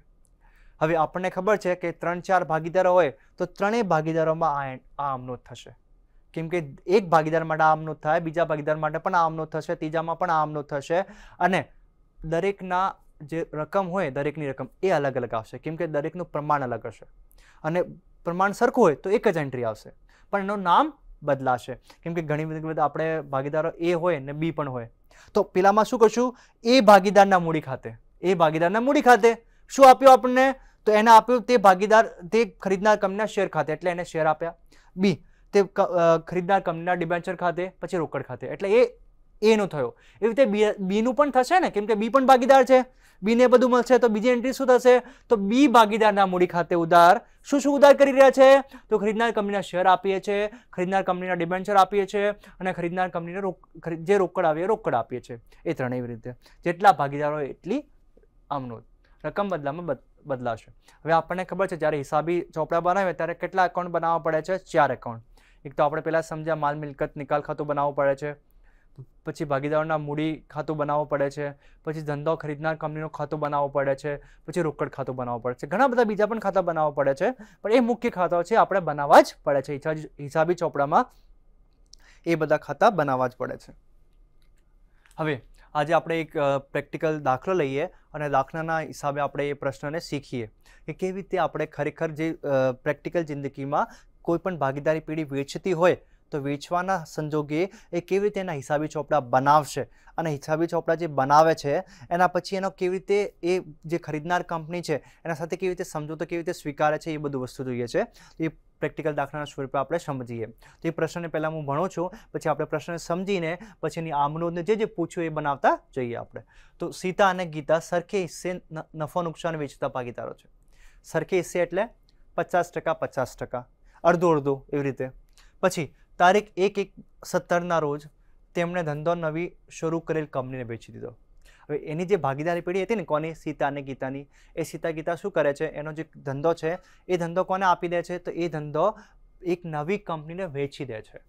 હવે આપણને ખબર છે કે ત્રણ ચાર ભાગીદારો હોય તો ત્રણેય ભાગીદારોમાં આ આ આમનો થશે કેમ કે એક ભાગીદાર માટે આમનો થાય બીજા ભાગીદાર માટે પણ આ આમનો થશે ત્રીજામાં પણ આ આમનો થશે અને દરેકના જે રકમ હોય દરેકની રકમ એ અલગ અલગ આવશે કેમ કે દરેકનું પ્રમાણ અલગ હશે અને પ્રમાણ સરખું હોય તો એક જ એન્ટ્રી આવશે પણ એનું નામ બદલાશે કેમ કે ઘણી બધી આપણે ભાગીદારો એ હોય ને બી પણ હોય તો પેલામાં શું કરશું એ ભાગીદારના મૂડી ખાતે એ ભાગીદારના મૂડી ખાતે શું આપ્યું આપણને તો એને આપ્યું તે ભાગીદાર તે ખરીદનાર કંપનીના શેર ખાતે એટલે એને શેર આપ્યા બી તે ખરીદનાર કંપનીના ડિબેન્ચર ખાતે પછી રોકડ ખાતે એટલે એ એનું થયો એવી રીતે બી બીનું પણ થશે ને કેમ કે બી પણ ભાગીદાર છે બીને બધું મળશે તો બીજી એન્ટ્રી શું થશે તો બી ભાગીદારના મૂડી ખાતે ઉધાર શું શું ઉધાર કરી રહ્યા છે તો ખરીદનાર કંપનીના શેર આપીએ છીએ ખરીદનાર કંપનીના ડિબેન્ચર આપીએ છીએ અને ખરીદનાર કંપનીને રોક જે રોકડ આવીએ રોકડ આપીએ છીએ એ ત્રણેય રીતે જેટલા ભાગીદારો એટલી આમનો રકમ બદલામાં બદલાશે હવે આપણને ખબર છે જ્યારે હિસાબી ચોપડા બનાવે ત્યારે કેટલા એકાઉન્ટ બનાવવા પડે છે ચાર એકાઉન્ટ એક તો આપણે પહેલાં સમજ્યા માલ મિલકત નિકાલ ખાતું બનાવવું પડે છે પછી ભાગીદારોના મૂડી ખાતું બનાવવું પડે છે પછી ધંધો ખરીદનાર કંપનીનો ખાતું બનાવવું પડે છે પછી રોકડ ખાતું બનાવવું પડે છે ઘણા બધા બીજા પણ ખાતા બનાવવા પડે છે પણ એ મુખ્ય ખાતાઓ છે આપણે બનાવવા જ પડે છે હિસાબી ચોપડામાં એ બધા ખાતા બનાવવા જ પડે છે હવે આજે આપણે એક પ્રેક્ટિકલ દાખલો લઈએ અને દાખલાના હિસાબે આપણે એ પ્રશ્નને શીખીએ કે કેવી રીતે આપણે ખરેખર જે પ્રેક્ટિકલ જિંદગીમાં કોઈ પણ ભાગીદારી પેઢી વેચતી હોય તો વેચવાના સંજોગે એ કેવી રીતે એના હિસાબી ચોપડા બનાવશે અને હિસાબી ચોપડા જે બનાવે છે એના પછી એનો કેવી રીતે એ જે ખરીદનાર કંપની છે એના સાથે કેવી રીતે સમજૂતો કેવી રીતે સ્વીકારે છે એ બધું વસ્તુ જોઈએ છે એ પ્રેક્ટિકલ દાખલાના સ્વરૂપે આપણે સમજીએ તો એ પ્રશ્નને પહેલાં હું ભણું છું પછી આપણે પ્રશ્નને સમજીને પછી એની આમનોદને જે જે પૂછ્યું એ બનાવતા જઈએ આપણે તો સીતા અને ગીતા સરખે હિસ્સે નફો નુકસાન વેચતા ભાગીદારો છે સરખે હિસ્સે એટલે પચાસ ટકા પચાસ ટકા અડધું અડધું એવી રીતે પછી તારીખ એક એક સત્તરના રોજ તેમણે ધંધો નવી શરૂ કરેલ કંપનીને વેચી દીધો હવે એની જે ભાગીદારી પેઢી હતી ને કોની સીતા અને ગીતાની એ સીતા ગીતા શું કરે છે એનો જે ધંધો છે એ ધંધો કોને આપી દે છે તો એ ધંધો એક નવી કંપનીને વેચી દે છે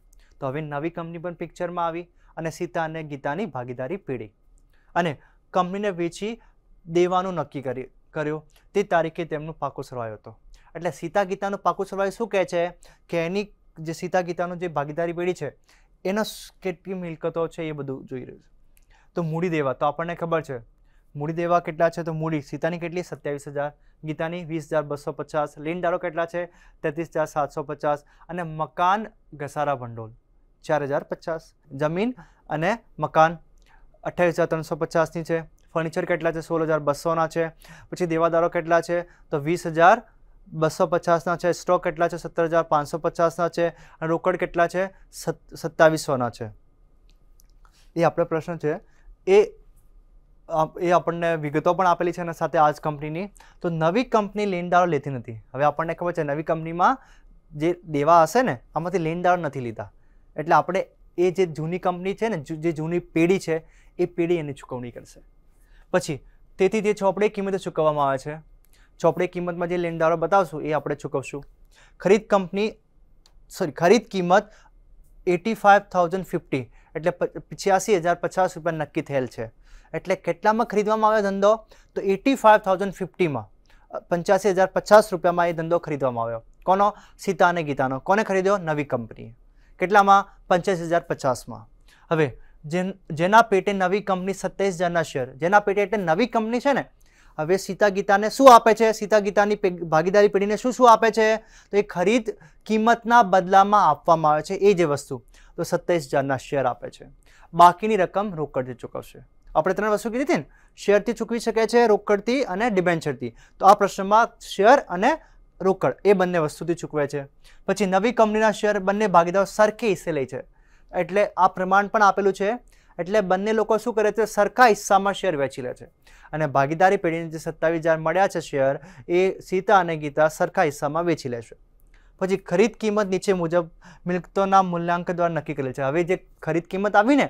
તો હવે નવી કંપની પણ પિક્ચરમાં આવી અને સીતા અને ગીતાની ભાગીદારી પેઢી અને કંપનીને વેચી દેવાનું નક્કી કરી કર્યું તે તારીખે તેમનું પાકું સરવાયો હતો એટલે સીતા ગીતાનું પાકું સરવાય શું કહે છે કે એની જે સીતા ગીતાનો જે ભાગીદારી પેઢી છે એના કેટલી મિલકતો છે એ બધું જોઈ રહ્યું છે તો મૂડી દેવા તો આપણને ખબર છે મૂડી દેવા કેટલા છે તો મૂડી સીતાની કેટલી સત્યાવીસ હજાર ગીતાની વીસ હજાર બસો પચાસ લેણદારો કેટલા છે તેત્રીસ હજાર સાતસો પચાસ અને મકાન ઘસારા ભંડોળ ચાર હજાર પચાસ જમીન અને મકાન અઠ્યાવીસ હજાર ત્રણસો પચાસની છે ફર્નિચર કેટલા છે સોળ હજાર બસોના છે પછી દેવાદારો કેટલા છે તો વીસ હજાર બસો પચાસના છે સ્ટોક કેટલા છે સત્તર હજાર પાંચસો પચાસના છે અને રોકડ કેટલા છે સત્તાવીસોના છે એ આપણો પ્રશ્ન છે એ એ આપણને વિગતો પણ આપેલી છે અને સાથે આજ કંપનીની તો નવી કંપની લેનદારો લેતી નથી હવે આપણને ખબર છે નવી કંપનીમાં જે દેવા હશે ને આમાંથી લેનદારો નથી લીધા એટલે આપણે એ જે જૂની કંપની છે ને જે જૂની પેઢી છે એ પેઢી એની ચૂકવણી કરશે પછી તેથી જે ચોપડે કિંમતે ચૂકવવામાં આવે છે ચોપડી કિંમતમાં જે લેણદારો બતાવશું એ આપણે ચૂકવશું ખરીદ કંપની સોરી ખરીદ કિંમત એટી ફાઇવ થાઉઝન્ડ ફિફ્ટી એટલે પછ્યાસી હજાર પચાસ રૂપિયા નક્કી થયેલ છે એટલે કેટલામાં ખરીદવામાં આવ્યો ધંધો તો એટી ફાઇવ થાઉઝન્ડ ફિફ્ટીમાં પંચ્યાસી હજાર પચાસ રૂપિયામાં એ ધંધો ખરીદવામાં આવ્યો કોનો સીતા અને ગીતાનો કોને ખરીદ્યો નવી કંપની કેટલામાં પંચ્યાસી હજાર પચાસમાં હવે જેના પેટે નવી કંપની સત્યાવીસ હજારના શેર જેના પેટે એટલે નવી કંપની છે ને હવે સીતા ગીતાને શું આપે છે સીતા ગીતાની ભાગીદારી પેઢીને શું શું આપે છે તો એ ખરીદ કિંમતના બદલામાં આપવામાં આવે છે એ જે વસ્તુ તો સત્તાવીસ હજારના શેર આપે છે બાકીની રકમ રોકડથી ચૂકવશે આપણે ત્રણ વસ્તુ કીધી હતી ને શેરથી ચૂકવી શકે છે રોકડથી અને ડિબેન્ચરથી તો આ પ્રશ્નમાં શેર અને રોકડ એ બંને વસ્તુથી ચૂકવે છે પછી નવી કંપનીના શેર બંને ભાગીદારો સરખી હિસ્સે લે છે એટલે આ પ્રમાણ પણ આપેલું છે એટલે બંને લોકો શું કરે છે સરખા હિસ્સામાં શેર વેચી લે છે અને ભાગીદારી પેઢીને જે સત્તાવીસ હજાર મળ્યા છે શેર એ સીતા અને ગીતા સરખા હિસ્સામાં વેચી લેશે પછી ખરીદ કિંમત નીચે મુજબ મિલકતોના મૂલ્યાંકન દ્વારા નક્કી કરેલ છે હવે જે ખરીદ કિંમત આવીને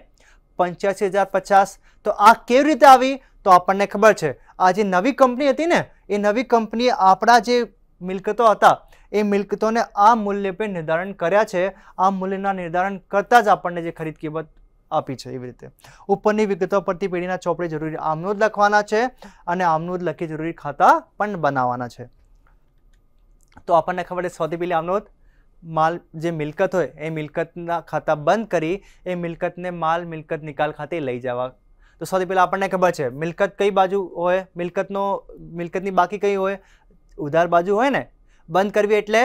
પંચ્યાસી હજાર પચાસ તો આ કેવી રીતે આવી તો આપણને ખબર છે આ જે નવી કંપની હતી ને એ નવી કંપની આપણા જે મિલકતો હતા એ મિલકતોને આ મૂલ્ય પર નિર્ધારણ કર્યા છે આ મૂલ્યના નિર્ધારણ કરતાં જ આપણને જે ખરીદ કિંમત આપી છે એવી રીતે ઉપરની વિગતો પરથી પેઢીના ચોપડે જરૂરી આમનું જ લખવાના છે અને આમનું જ લખી જરૂરી ખાતા પણ બનાવવાના છે તો આપણને ખબર છે સૌથી પહેલી આમનોદ માલ જે મિલકત હોય એ મિલકતના ખાતા બંધ કરી એ મિલકતને માલ મિલકત નિકાલ ખાતે લઈ જવા તો સૌથી પહેલાં આપણને ખબર છે મિલકત કઈ બાજુ હોય મિલકતનો મિલકતની બાકી કઈ હોય ઉધાર બાજુ હોય ને બંધ કરવી એટલે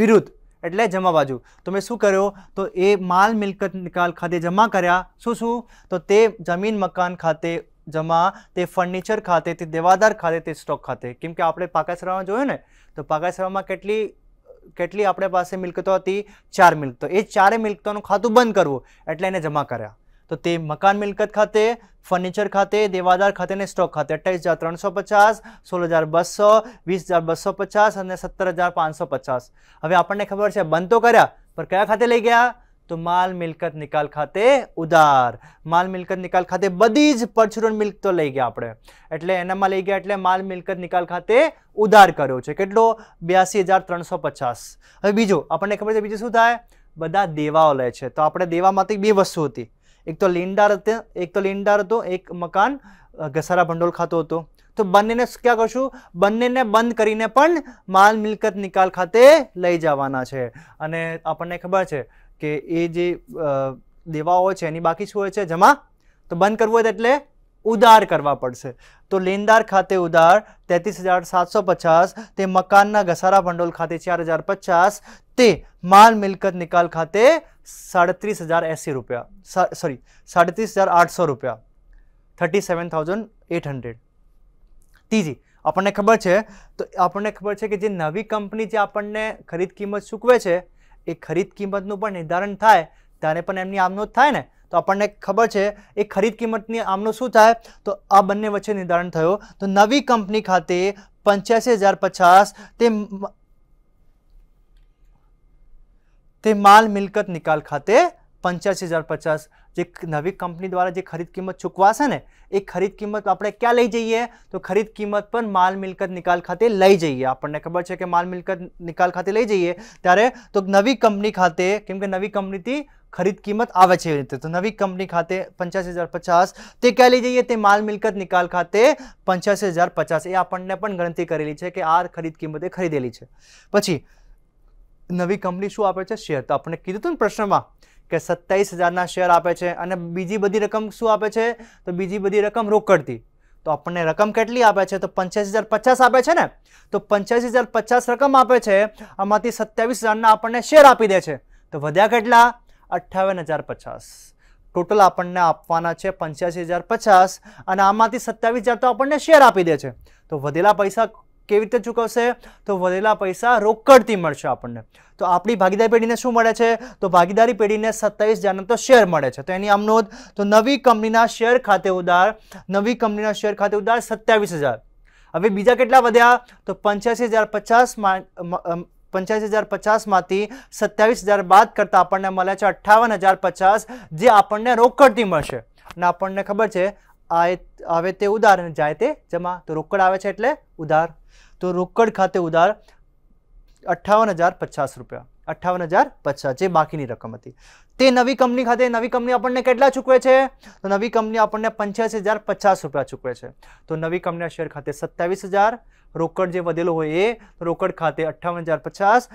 વિરુદ્ધ એટલે જમા બાજુ તો મેં શું કર્યો તો એ માલ મિલકત નિકાલ ખાતે જમા કર્યા શું શું તો તે જમીન મકાન ખાતે જમા તે ફર્નિચર ખાતે તે દેવાદાર ખાતે તે સ્ટોક ખાતે કેમ કે આપણે પાકાસરામાં જોયું ને તો પાકાસરામાં કેટલી કેટલી આપણે પાસે મિલકતો હતી ચાર મિલકતો એ ચારે મિલકતોનું ખાતું બંધ કરવું એટલે એને જમા કર્યા તો તે મકાન મિલકત ખાતે ફર્નિચર ખાતે દેવાદાર ખાતે અને સ્ટોક ખાતે અઠ્યાવીસ હજાર ત્રણસો પચાસ સોળ હજાર બસો વીસ હજાર બસો પચાસ અને સત્તર હજાર પાંચસો પચાસ હવે આપણને ખબર છે બંધ તો કર્યા પણ કયા ખાતે લઈ ગયા તો માલ મિલકત નિકાલ ખાતે ઉધાર માલ મિલકત નિકાલ ખાતે બધી જ પરચુરણ તો લઈ ગયા આપણે એટલે એનામાં લઈ ગયા એટલે માલ મિલકત નિકાલ ખાતે ઉધાર કર્યો છે કેટલો બ્યાસી હજાર ત્રણસો પચાસ હવે બીજું આપણને ખબર છે બીજું શું થાય બધા દેવાઓ લે છે તો આપણે દેવામાંથી બે વસ્તુ હતી એક તો લેનદાર હતો એક તો લેનદાર હતો એક મકાન ઘસારા ભંડોળ ખાતો હતો તો બંનેને ક્યાં કરશું બંનેને બંધ કરીને પણ માલ મિલકત નિકાલ ખાતે લઈ જવાના છે અને આપણને ખબર છે કે એ જે દેવાઓ છે એની બાકી શું હોય છે જમા તો બંધ કરવું હોય એટલે ઉધાર કરવા પડશે તો લેનદાર ખાતે ઉધાર તેત્રીસ હજાર સાતસો પચાસ તે મકાનના ઘસારા ભંડોળ ખાતે ચાર હજાર પચાસ તે માલ મિલકત નિકાલ ખાતે સાડત્રીસ હજાર એંસી રૂપિયા સોરી સાડત્રીસ હજાર આઠસો રૂપિયા thirty seven thousand eight hundred ત્રીજી આપણને ખબર છે તો આપણને ખબર છે કે જે નવી કંપની જે આપણને ખરીદ કિંમત ચૂકવે છે એ ખરીદ કિંમતનું પણ નિર્ધારણ થાય ત્યારે પણ એમની આમનો જ થાય ને તો આપણને ખબર છે એ ખરીદ કિંમતની આમનો શું થાય તો આ બંને વચ્ચે નિર્ધારણ થયો તો નવી કંપની ખાતે પંચ્યાસી હજાર પચાસ તે તે માલ મિલકત નિકાલ ખાતે પંચ્યાસી હજાર પચાસ જે નવી કંપની દ્વારા જે ખરીદ કિંમત ચૂકવાશે ને એ ખરીદ કિંમત આપણે ક્યાં લઈ જઈએ તો ખરીદ કિંમત પણ માલ મિલકત નિકાલ ખાતે લઈ જઈએ આપણને ખબર છે કે માલ મિલકત નિકાલ ખાતે લઈ જઈએ ત્યારે તો નવી કંપની ખાતે કેમ કે નવી કંપનીથી ખરીદ કિંમત આવે છે એવી રીતે તો નવી કંપની ખાતે પંચ્યાસી હજાર પચાસ તે ક્યાં લઈ જઈએ તે માલ મિલકત નિકાલ ખાતે પંચ્યાસી હજાર પચાસ એ આપણને પણ ગણતરી કરેલી છે કે આ ખરીદ કિંમતે ખરીદેલી છે પછી નવી કંપની શું આપે છે શેર તો આપણે કીધું હતું ને પ્રશ્નમાં કે સત્તાવીસ હજારના શેર આપે છે અને બીજી બધી રકમ શું આપે છે તો બીજી બધી રકમ રોકડતી તો આપણને રકમ કેટલી આપે છે તો પંચ્યાસી હજાર પચાસ આપે છે ને તો પંચ્યાસી હજાર પચાસ રકમ આપે છે આમાંથી સત્યાવીસ હજારના આપણને શેર આપી દે છે તો વધ્યા કેટલા અઠ્ઠાવન હજાર પચાસ ટોટલ આપણને આપવાના છે પંચ્યાસી હજાર પચાસ અને આમાંથી સત્યાવીસ હજાર તો આપણને શેર આપી દે છે તો વધેલા પૈસા કેવી રીતે ચૂકવશે તો વધેલા પૈસા રોકડથી મળશે આપણને તો આપણી ભાગીદારી પેઢીને શું મળે છે તો ભાગીદારી પેઢીને સત્તાવીસ હજારનો તો શેર મળે છે તો એની આમ તો નવી કંપનીના શેર ખાતે ઉધાર નવી કંપનીના શેર ખાતે ઉધાર સત્યાવીસ હજાર હવે બીજા કેટલા વધ્યા તો પંચ્યાસી હજાર પચાસ પંચ્યાસી હજાર પચાસમાંથી સત્યાવીસ હજાર બાદ કરતાં આપણને મળે છે અઠ્ઠાવન હજાર પચાસ જે આપણને રોકડથી મળશે અને આપણને ખબર છે આ આવે તે ઉધાર અને જાય તે જમા તો રોકડ આવે છે એટલે ઉધાર તો રોકડ ખાતે ઉધાર અઠ્ઠાવન હજાર પચાસ રૂપિયા અઠ્ઠાવન હજાર પચાસ જે બાકીની રકમ હતી તે નવી કંપની ખાતે નવી કંપની આપણને કેટલા ચૂકવે છે તો નવી કંપની આપણને પંચ્યાસી હજાર પચાસ રૂપિયા ચૂકવે છે તો નવી કંપનીના શેર ખાતે સત્તાવીસ હજાર રોકડ જે વધેલો હોય એ રોકડ ખાતે અઠ્ઠાવન હજાર પચાસ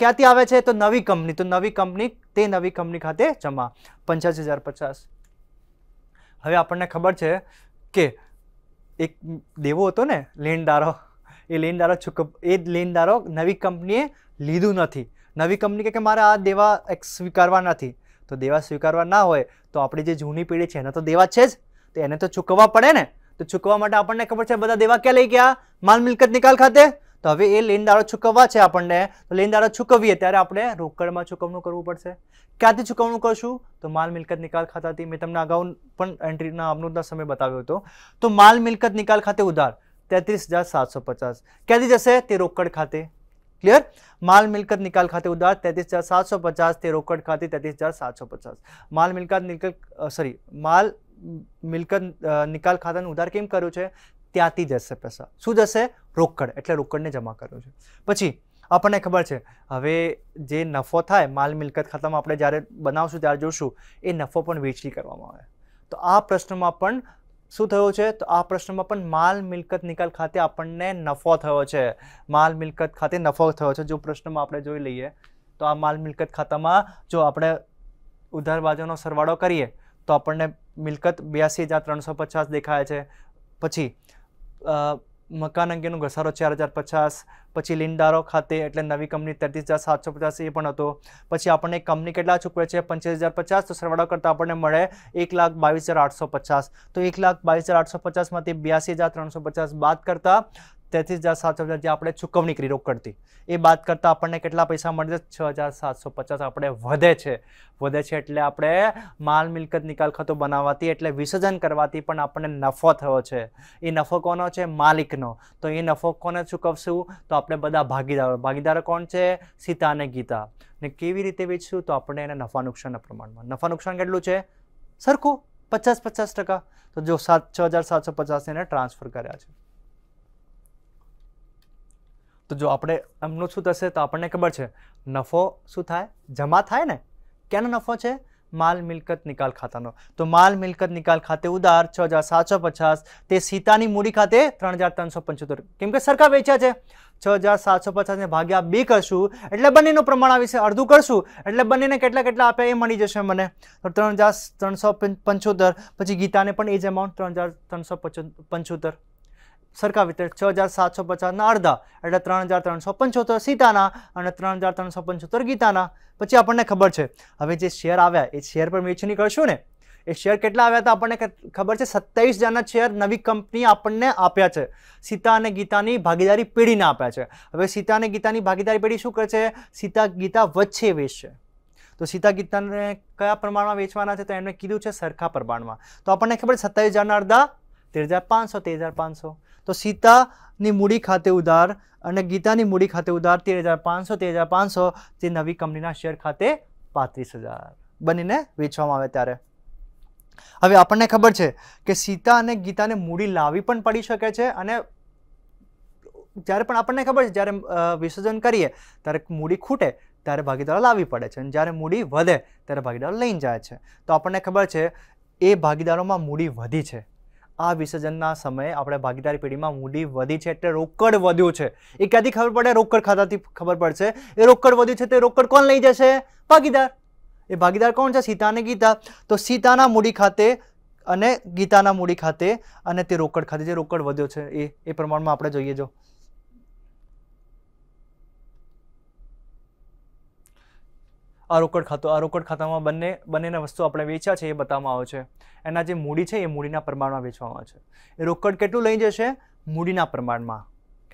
ક્યાંથી આવે છે તો નવી કંપની તો નવી કંપની તે નવી કંપની ખાતે જમા પંચ્યાસી હજાર પચાસ હવે આપણને ખબર છે કે એક દેવો હતો ને લેણદારો એ લેનદારો ચૂક એ જ લેનદારો નવી કંપનીએ લીધું નથી નવી કંપની કે કે મારે આ દેવા એક સ્વીકારવા નથી તો દેવા સ્વીકારવા ના હોય તો આપણી જે જૂની પેઢી છે એને તો દેવા છે જ તો એને તો ચૂકવવા પડે ને તો ચૂકવવા માટે આપણને ખબર છે બધા દેવા ક્યાં લઈ ગયા માલ મિલકત નિકાલ ખાતે તો હવે એ લેનદારો ચૂકવવા છે આપણને તો લેનદારો ચૂકવીએ ત્યારે આપણે રોકડમાં ચૂકવણું કરવું પડશે ક્યાંથી ચૂકવણું કરશું તો માલ મિલકત નિકાલ ખાતાથી મેં તમને અગાઉ પણ એન્ટ્રીના અમૃતના સમય બતાવ્યો હતો તો માલ મિલકત નિકાલ ખાતે ઉધાર 33750 કેદી થશે તે રોકડ ખાતે ક્લિયર માલ મિલકત નિકાલ ખાતે ઉધાર 33750 તે રોકડ ખાતે 33750 માલ મિલકત નિકાલ સરી માલ મિલકત નિકાલ ખાતે ઉધાર કેમ કરો છે ત્યાંથી જશે પૈસા શું જશે રોકડ એટલે રોકડને જમા કર્યો છે પછી આપણને ખબર છે હવે જે નફો થાય માલ મિલકત ખતમ આપણે જ્યારે બનાવશું ત્યારે જોશું એ નફો પણ વેચાણ કરવામાં આવે તો આ પ્રશ્નમાં પણ શું થયો છે તો આ પ્રશ્નમાં પણ માલ મિલકત નિકાલ ખાતે આપણને નફો થયો છે માલ મિલકત ખાતે નફો થયો છે જો પ્રશ્નમાં આપણે જોઈ લઈએ તો આ માલ મિલકત ખાતામાં જો આપણે ઉધાર ઉધારબાજોનો સરવાળો કરીએ તો આપણને મિલકત બ્યાસી હજાર ત્રણસો પચાસ દેખાય છે પછી મકાન અંગેનો ઘસારો ચાર હજાર પચાસ પછી લિંડારો ખાતે એટલે નવી કંપની તેત્રીસ હજાર સાતસો પચાસ એ પણ હતો પછી આપણને કંપની કેટલા ચૂકવે છે પંચીસ હજાર પચાસ તો સરવાળો કરતાં આપણને મળે એક લાખ બાવીસ હજાર આઠસો પચાસ તો એક લાખ બાવીસ હજાર આઠસો પચાસમાંથી બ્યાસી હજાર ત્રણસો પચાસ બાદ કરતાં તેત્રીસ હજાર સાતસો પચાસ જે આપણે ચૂકવણી કરી રોકડથી એ બાદ કરતાં આપણને કેટલા પૈસા મળશે છ હજાર સાતસો પચાસ આપણે વધે છે વધે છે એટલે આપણે માલ મિલકત નિકાલ ખાતું બનાવવાથી એટલે વિસર્જન કરવાથી પણ આપણને નફો થયો છે એ નફો કોનો છે માલિકનો તો એ નફો કોને ચૂકવશું તો આપણે બધા ભાગીદારો ભાગીદારો કોણ છે સીતા અને ગીતા ને કેવી રીતે વેચશું તો આપણે એને નફા નુકસાનના પ્રમાણમાં નફા નુકસાન કેટલું છે સરખું પચાસ પચાસ ટકા તો જો સાત છ હજાર સાતસો પચાસ એને ટ્રાન્સફર કર્યા છે તો જો આપણે એમનું શું થશે તો આપણને ખબર છે નફો શું થાય જમા થાય ને કેનો નફો છે માલ મિલકત નિકાલ ખાતાનો તો માલ મિલકત નિકાલ ખાતે ઉદાર છ હજાર સાતસો પચાસ તે સીતાની મૂડી ખાતે ત્રણ હજાર ત્રણસો પંચોતેર કેમ કે સરખા વેચ્યા છે છ હજાર સાતસો પચાસને ભાગ્યા બે કરશું એટલે બંનેનો પ્રમાણ આવશે અડધું કરશું એટલે બંનેને કેટલા કેટલા આપ્યા એ મળી જશે મને તો ત્રણ હજાર ત્રણસો પંચોતેર પછી ગીતાને પણ એ જ અમાઉન્ટ ત્રણ હજાર ત્રણસો પંચોતેર સરખા વિતરણ છ હજાર સાતસો પચાસના અડધા એટલે ત્રણ હજાર ત્રણસો પંચોતેર સીતાના અને ત્રણ હજાર ત્રણસો પંચોતેર ગીતાના પછી આપણને ખબર છે હવે જે શેર આવ્યા એ શેર પર વેચણી કરશું ને એ શેર કેટલા આવ્યા હતા આપણને ખબર છે સત્યાવીસ હજારના શેર નવી કંપની આપણને આપ્યા છે સીતા અને ગીતાની ભાગીદારી પેઢીને આપ્યા છે હવે સીતા અને ગીતાની ભાગીદારી પેઢી શું કરે છે સીતા ગીતા વચ્ચે વેચશે તો સીતા ગીતાને કયા પ્રમાણમાં વેચવાના છે તો એમણે કીધું છે સરખા પ્રમાણમાં તો આપણને ખબર છે સત્તાવીસ હજારના અડધા તેર હજાર પાંચસો તેર હજાર પાંચસો તો સીતાની મૂડી ખાતે ઉધાર અને ગીતાની મૂડી ખાતે ઉધાર તેર હજાર પાંચસો તેર હજાર પાંચસો તે નવી કંપનીના શેર ખાતે પાંત્રીસ હજાર બનીને વેચવામાં આવે ત્યારે હવે આપણને ખબર છે કે સીતા અને ગીતાને મૂડી લાવી પણ પડી શકે છે અને જ્યારે પણ આપણને ખબર છે જ્યારે વિસર્જન કરીએ ત્યારે મૂડી ખૂટે ત્યારે ભાગીદારો લાવવી પડે છે અને જ્યારે મૂડી વધે ત્યારે ભાગીદારો લઈને જાય છે તો આપણને ખબર છે એ ભાગીદારોમાં મૂડી વધી છે આ વિસર્જનના સમયે આપણે ભાગીદારી પેઢીમાં મૂડી વધી છે એટલે રોકડ વધ્યું છે એ ક્યાંથી ખબર પડે રોકડ ખાતાથી ખબર પડશે એ રોકડ વધ્યું છે તે રોકડ કોણ લઈ જશે ભાગીદાર એ ભાગીદાર કોણ છે સીતા અને ગીતા તો સીતાના મૂડી ખાતે અને ગીતાના મૂડી ખાતે અને તે રોકડ ખાતે જે રોકડ વધ્યો છે એ એ પ્રમાણમાં આપણે જોઈએ જો આ રોકડ ખાતું આ રોકડ ખાતામાં બંને બંનેના વસ્તુ આપણે વેચ્યા છે એ બતાવવામાં આવે છે એના જે મૂડી છે એ મૂડીના પ્રમાણમાં વેચવામાં આવે છે એ રોકડ કેટલું લઈ જશે મૂડીના પ્રમાણમાં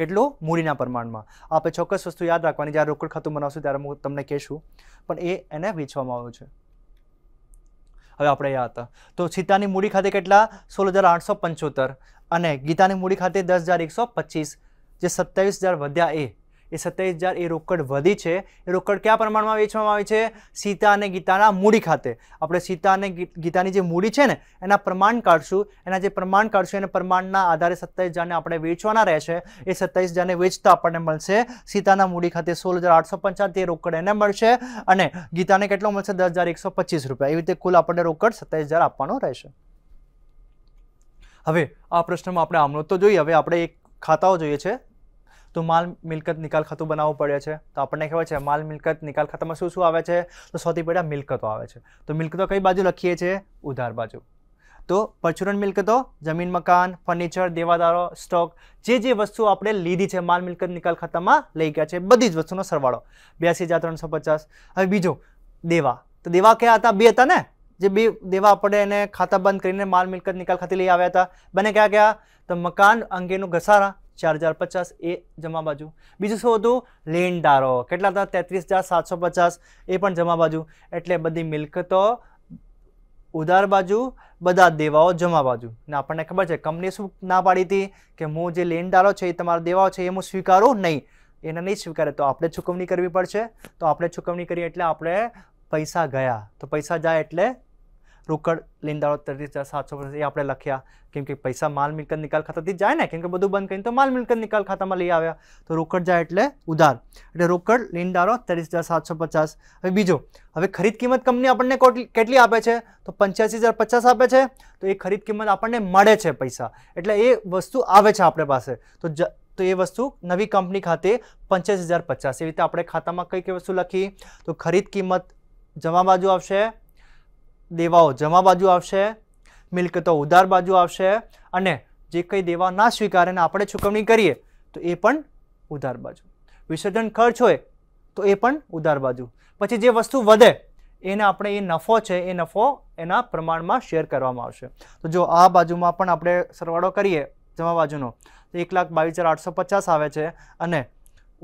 કેટલું મૂડીના પ્રમાણમાં આપણે ચોક્કસ વસ્તુ યાદ રાખવાની જ્યારે રોકડ ખાતું બનાવશું ત્યારે હું તમને કહેશું પણ એ એને વેચવામાં આવ્યું છે હવે આપણે યાદ હતા તો સીતાની મૂડી ખાતે કેટલા સોળ હજાર આઠસો પંચોતેર અને ગીતાની મૂડી ખાતે દસ હજાર એકસો પચીસ જે સત્યાવીસ હજાર વધ્યા એ એ સત્યાવીસ હજાર એ રોકડ વધી છે એ રોકડ કયા પ્રમાણમાં વેચવામાં આવી છે સીતા અને ગીતાના મૂડી ખાતે આપણે સીતા અને ગીતાની જે મૂડી છે ને એના પ્રમાણ કાઢશું એના જે પ્રમાણ કાઢશું એને પ્રમાણના આધારે સત્યાવીસ હજારને આપણે વેચવાના રહેશે એ સત્યાવીસ હજારને વેચતા આપણને મળશે સીતાના મૂડી ખાતે સોળ હજાર આઠસો પંચાત એ રોકડ એને મળશે અને ગીતાને કેટલો મળશે દસ હજાર એકસો પચીસ રૂપિયા એવી રીતે કુલ આપણને રોકડ સત્યાવીસ હજાર આપવાનો રહેશે હવે આ પ્રશ્નમાં આપણે આમનો તો જોઈએ હવે આપણે એક ખાતાઓ જોઈએ છે તો માલ મિલકત નિકાલ ખાતું બનાવવું પડે છે તો આપણને ખબર છે માલ મિલકત નિકાલ ખાતામાં શું શું આવે છે તો સૌથી પહેલાં મિલકતો આવે છે તો મિલકતો કઈ બાજુ લખીએ છીએ ઉધાર બાજુ તો પરચુરણ મિલકતો જમીન મકાન ફર્નિચર દેવાદારો સ્ટોક જે જે વસ્તુ આપણે લીધી છે માલ મિલકત નિકાલ ખાતામાં લઈ ગયા છે બધી જ વસ્તુનો સરવાળો બ્યાસી હજાર ત્રણસો પચાસ હવે બીજો દેવા તો દેવા કયા હતા બે હતા ને જે બે દેવા આપણે એને ખાતા બંધ કરીને માલ મિલકત નિકાલ ખાતી લઈ આવ્યા હતા બને કયા કયા તો મકાન અંગેનું ઘસારા ચાર હજાર પચાસ એ જમા બાજુ બીજું શું હતું લેણદારો કેટલા હતા તેત્રીસ હજાર સાતસો પચાસ એ પણ જમા બાજુ એટલે બધી મિલકતો ઉધાર બાજુ બધા દેવાઓ જમા બાજુ ને આપણને ખબર છે કંપની શું ના પાડી હતી કે હું જે લેણદારો છે એ તમારા દેવાઓ છે એ હું સ્વીકારું નહીં એને નહીં સ્વીકારે તો આપણે ચૂકવણી કરવી પડશે તો આપણે ચૂકવણી કરીએ એટલે આપણે પૈસા ગયા તો પૈસા જાય એટલે રોકડ લેનદારો ત્રીસ હજાર સાતસો એ આપણે લખ્યા કેમ કે પૈસા માલ મિલકત નિકાલ ખાતાથી જાય ને કેમકે બધું બંધ કરીને તો માલ મિલકત નિકાલ ખાતામાં લઈ આવ્યા તો રોકડ જાય એટલે ઉધાર એટલે રોકડ લેનદારો ત્રીસ હજાર સાતસો પચાસ હવે બીજો હવે ખરીદ કિંમત કંપની આપણને કેટલી આપે છે તો પંચ્યાસી હજાર પચાસ આપે છે તો એ ખરીદ કિંમત આપણને મળે છે પૈસા એટલે એ વસ્તુ આવે છે આપણે પાસે તો જ તો એ વસ્તુ નવી કંપની ખાતે પંચ્યાસી હજાર પચાસ એવી રીતે આપણે ખાતામાં કઈ કઈ વસ્તુ લખી તો ખરીદ કિંમત જમા બાજુ આવશે દેવાઓ જમા બાજુ આવશે મિલકતો ઉધાર બાજુ આવશે અને જે કંઈ દેવા ના સ્વીકારે અને આપણે ચૂકવણી કરીએ તો એ પણ ઉધાર બાજુ વિસર્જન ખર્ચ હોય તો એ પણ ઉધાર બાજુ પછી જે વસ્તુ વધે એને આપણે એ નફો છે એ નફો એના પ્રમાણમાં શેર કરવામાં આવશે તો જો આ બાજુમાં પણ આપણે સરવાળો કરીએ જમા બાજુનો તો એક લાખ બાવીસ હજાર આઠસો પચાસ આવે છે અને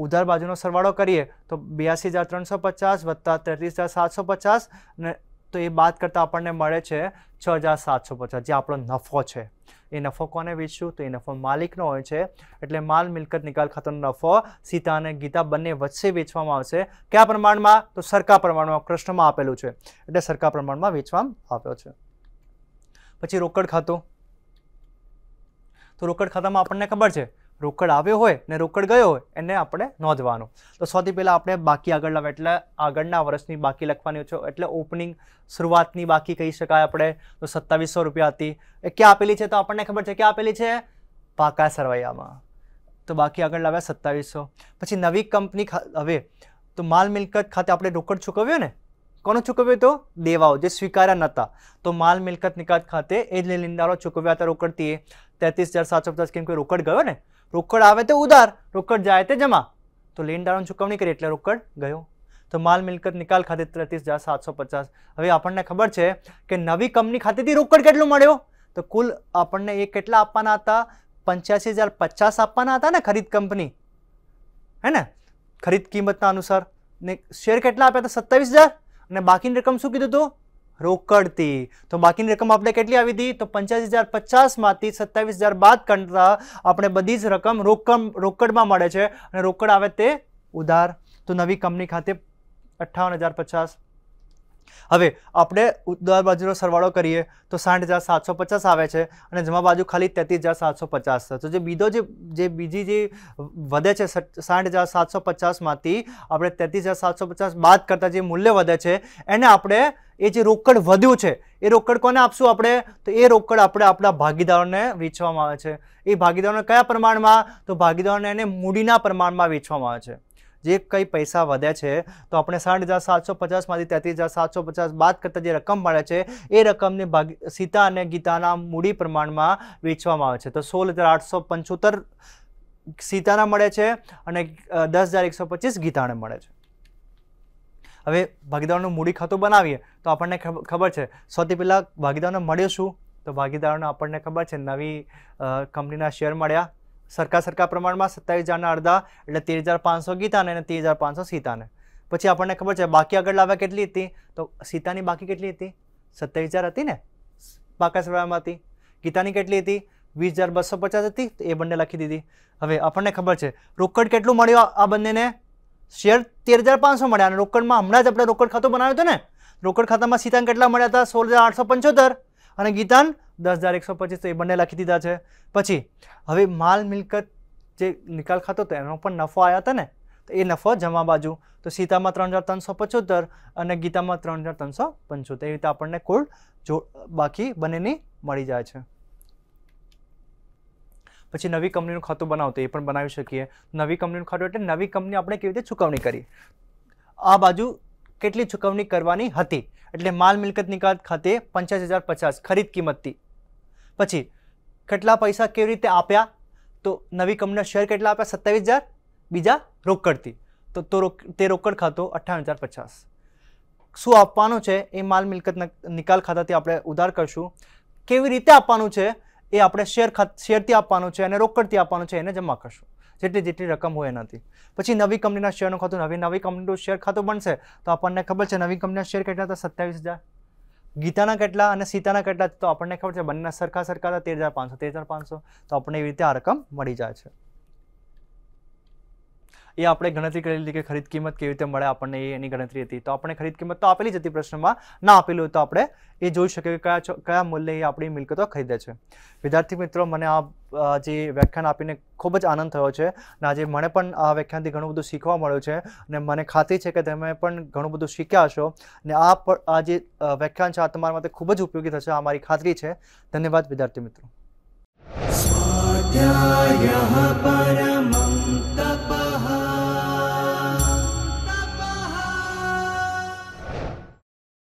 ઉધાર બાજુનો સરવાળો કરીએ તો બ્યાસી હજાર ત્રણસો પચાસ વત્તા ત્રેત્રીસ હજાર સાતસો પચાસ અને તો એ બાદ કરતાં આપણને મળે છે છ હજાર સાતસો પચાસ જે આપણો નફો છે એ નફો કોને વેચશું તો એ નફો માલિકનો હોય છે એટલે માલ મિલકત નિકાલ ખાતાનો નફો સીતા અને ગીતા બંને વચ્ચે વેચવામાં આવશે કયા પ્રમાણમાં તો સરખા પ્રમાણમાં કૃષ્ણમાં આપેલું છે એટલે સરખા પ્રમાણમાં વેચવામાં આવ્યો છે પછી રોકડ ખાતું તો રોકડ ખાતામાં આપણને ખબર છે રોકડ આવ્યો હોય ને રોકડ ગયો હોય એને આપણે નોંધવાનું તો સૌથી પહેલાં આપણે બાકી આગળ લાવે એટલે આગળના વર્ષની બાકી લખવાની છે એટલે ઓપનિંગ શરૂઆતની બાકી કહી શકાય આપણે તો સત્તાવીસો રૂપિયા હતી એ ક્યાં આપેલી છે તો આપણને ખબર છે ક્યાં આપેલી છે પાકા સરવૈયામાં તો બાકી આગળ લાવ્યા સત્તાવીસો પછી નવી કંપની હવે તો માલ મિલકત ખાતે આપણે રોકડ ચૂકવ્યો ને કોનો ચૂકવ્યું તો દેવાઓ જે સ્વીકાર્યા નહોતા તો માલ મિલકત નિકાત ખાતે એ જ લેનદારો ચૂકવ્યા હતા રોકડથી એ તેત્રીસ હજાર સાતસો પચાસ કેમ કે રોકડ ગયો ને રોકડ આવે તે ઉધાર રોકડ જાય તે જમા તો લેણદારોની ચૂકવણી કરી એટલે રોકડ ગયો તો માલ મિલકત નિકાલ ખાતે ત્રીસ હજાર સાતસો પચાસ હવે આપણને ખબર છે કે નવી કંપની ખાતેથી રોકડ કેટલું મળ્યો તો કુલ આપણને એ કેટલા આપવાના હતા પંચ્યાસી હજાર પચાસ આપવાના હતા ને ખરીદ કંપની હે ને ખરીદ કિંમતના અનુસાર ને શેર કેટલા આપ્યા હતા સત્તાવીસ હજાર અને બાકીની રકમ શું કીધું હતું રોકડતી તો બાકીની રકમ આપણે કેટલી આવી હતી તો પંચ્યાસી હજાર પચાસમાંથી સત્તાવીસ હજાર બાદ કરતા આપણે બધી જ રકમ રોકમ રોકડમાં મળે છે અને રોકડ આવે તે ઉધાર તો નવી કંપની ખાતે અઠ્ઠાવન હજાર પચાસ હવે આપણે દર બાજુનો સરવાળો કરીએ તો સાઠ હજાર સાતસો પચાસ આવે છે અને જમા બાજુ ખાલી તેત્રીસ હજાર સાતસો પચાસ તો જે બીજો જે જે બીજી જે વધે છે સાઠ હજાર સાતસો પચાસમાંથી આપણે તેત્રીસ હજાર સાતસો પચાસ બાદ કરતાં જે મૂલ્ય વધે છે એને આપણે એ જે રોકડ વધ્યું છે એ રોકડ કોને આપશું આપણે તો એ રોકડ આપણે આપણા ભાગીદારોને વેચવામાં આવે છે એ ભાગીદારોને કયા પ્રમાણમાં તો ભાગીદારોને એને મૂડીના પ્રમાણમાં વેચવામાં આવે છે જે કંઈ પૈસા વધ્યા છે તો આપણે સાઠ હજાર સાતસો પચાસમાંથી તેત્રીસ હજાર સાતસો પચાસ બાદ કરતાં જે રકમ મળે છે એ રકમને ભાગ સીતા અને ગીતાના મૂડી પ્રમાણમાં વેચવામાં આવે છે તો સોળ હજાર આઠસો પંચોતેર સીતાના મળે છે અને દસ હજાર એકસો પચીસ ગીતાને મળે છે હવે ભાગીદારનું મૂડી ખાતું બનાવીએ તો આપણને ખબર છે સૌથી પહેલાં ભાગીદારોને મળ્યો શું તો ભાગીદારોને આપણને ખબર છે નવી કંપનીના શેર મળ્યા સરખા સરખા પ્રમાણમાં સત્તાવીસ હજારના અડધા એટલે તેર હજાર પાંચસો ગીતાને અને તેર હજાર પાંચસો સીતાને પછી આપણને ખબર છે બાકી આગળ લાવ્યા કેટલી હતી તો સીતાની બાકી કેટલી હતી સત્તાવીસ હજાર હતી ને બાકા સરવાળામાં હતી ગીતાની કેટલી હતી વીસ હજાર બસો પચાસ હતી એ બંને લખી દીધી હવે આપણને ખબર છે રોકડ કેટલું મળ્યું આ બંનેને શેર તેર હજાર પાંચસો મળ્યા અને રોકડમાં હમણાં જ આપણે રોકડ ખાતું બનાવ્યું હતું ને રોકડ ખાતામાં સીતાને કેટલા મળ્યા હતા સોળ હજાર આઠસો પંચોતેર અને ગીતાન દસ હજાર એકસો પચીસ તો એ બંને લખી દીધા છે પછી હવે માલ મિલકત જે નિકાલ ખાતો હતો એનો પણ નફો આવ્યા હતા ને તો એ નફો જમા બાજુ તો સીતામાં ત્રણ હજાર ત્રણસો પંચોતેર અને ગીતામાં ત્રણ હજાર ત્રણસો પંચોતેર એ રીતે આપણને કુલ જો બાકી બંનેની મળી જાય છે પછી નવી કંપનીનું ખાતું બનાવો એ પણ બનાવી શકીએ નવી કંપનીનું ખાતું એટલે નવી કંપની આપણે કેવી રીતે ચૂકવણી કરી આ બાજુ કેટલી ચૂકવણી કરવાની હતી એટલે માલ મિલકત નિકાલ ખાતે પંચાસ હજાર પચાસ ખરીદ કિંમતથી પછી કેટલા પૈસા કેવી રીતે આપ્યા તો નવી કંપનીના શેર કેટલા આપ્યા સત્તાવીસ હજાર બીજા રોકડથી તો તો રોક તે રોકડ ખાતો અઠ્ઠાણું હજાર પચાસ શું આપવાનું છે એ માલ મિલકત નિકાલ ખાતાથી આપણે ઉધાર કરશું કેવી રીતે આપવાનું છે એ આપણે શેર શેરથી આપવાનું છે અને રોકડથી આપવાનું છે એને જમા કરશું જેટલી જેટલી રકમ હોય એનાથી પછી નવી કંપનીના શેરનું ખાતું નવી નવી કંપનીનું શેર ખાતું બનશે તો આપણને ખબર છે નવી કંપનીના શેર કેટલા હતા સત્યાવીસ હજાર ગીતાના કેટલા અને સીતાના કેટલા તો આપણને ખબર છે બંનેના સરખા સરખા હતા તેર હજાર પાંચસો તેર હજાર પાંચસો તો આપણને એવી રીતે આ રકમ મળી જાય છે એ આપણે ગણતરી કરેલી કે ખરીદ કિંમત કેવી રીતે મળે આપણને એની ગણતરી હતી તો આપણે ખરીદ કિંમત તો આપેલી જ હતી પ્રશ્નમાં ના આપેલું તો આપણે એ જોઈ શકીએ કે કયા કયા મૂલ્યે એ આપણી મિલકતો ખરીદે છે વિદ્યાર્થી મિત્રો મને આ જે વ્યાખ્યાન આપીને ખૂબ જ આનંદ થયો છે અને આજે મને પણ આ વ્યાખ્યાનથી ઘણું બધું શીખવા મળ્યું છે અને મને ખાતરી છે કે તમે પણ ઘણું બધું શીખ્યા હશો અને આ આ જે વ્યાખ્યાન છે આ તમારા માટે ખૂબ જ ઉપયોગી થશે આ મારી ખાતરી છે ધન્યવાદ વિદ્યાર્થી મિત્રો સ્વાધ્યાય પરમં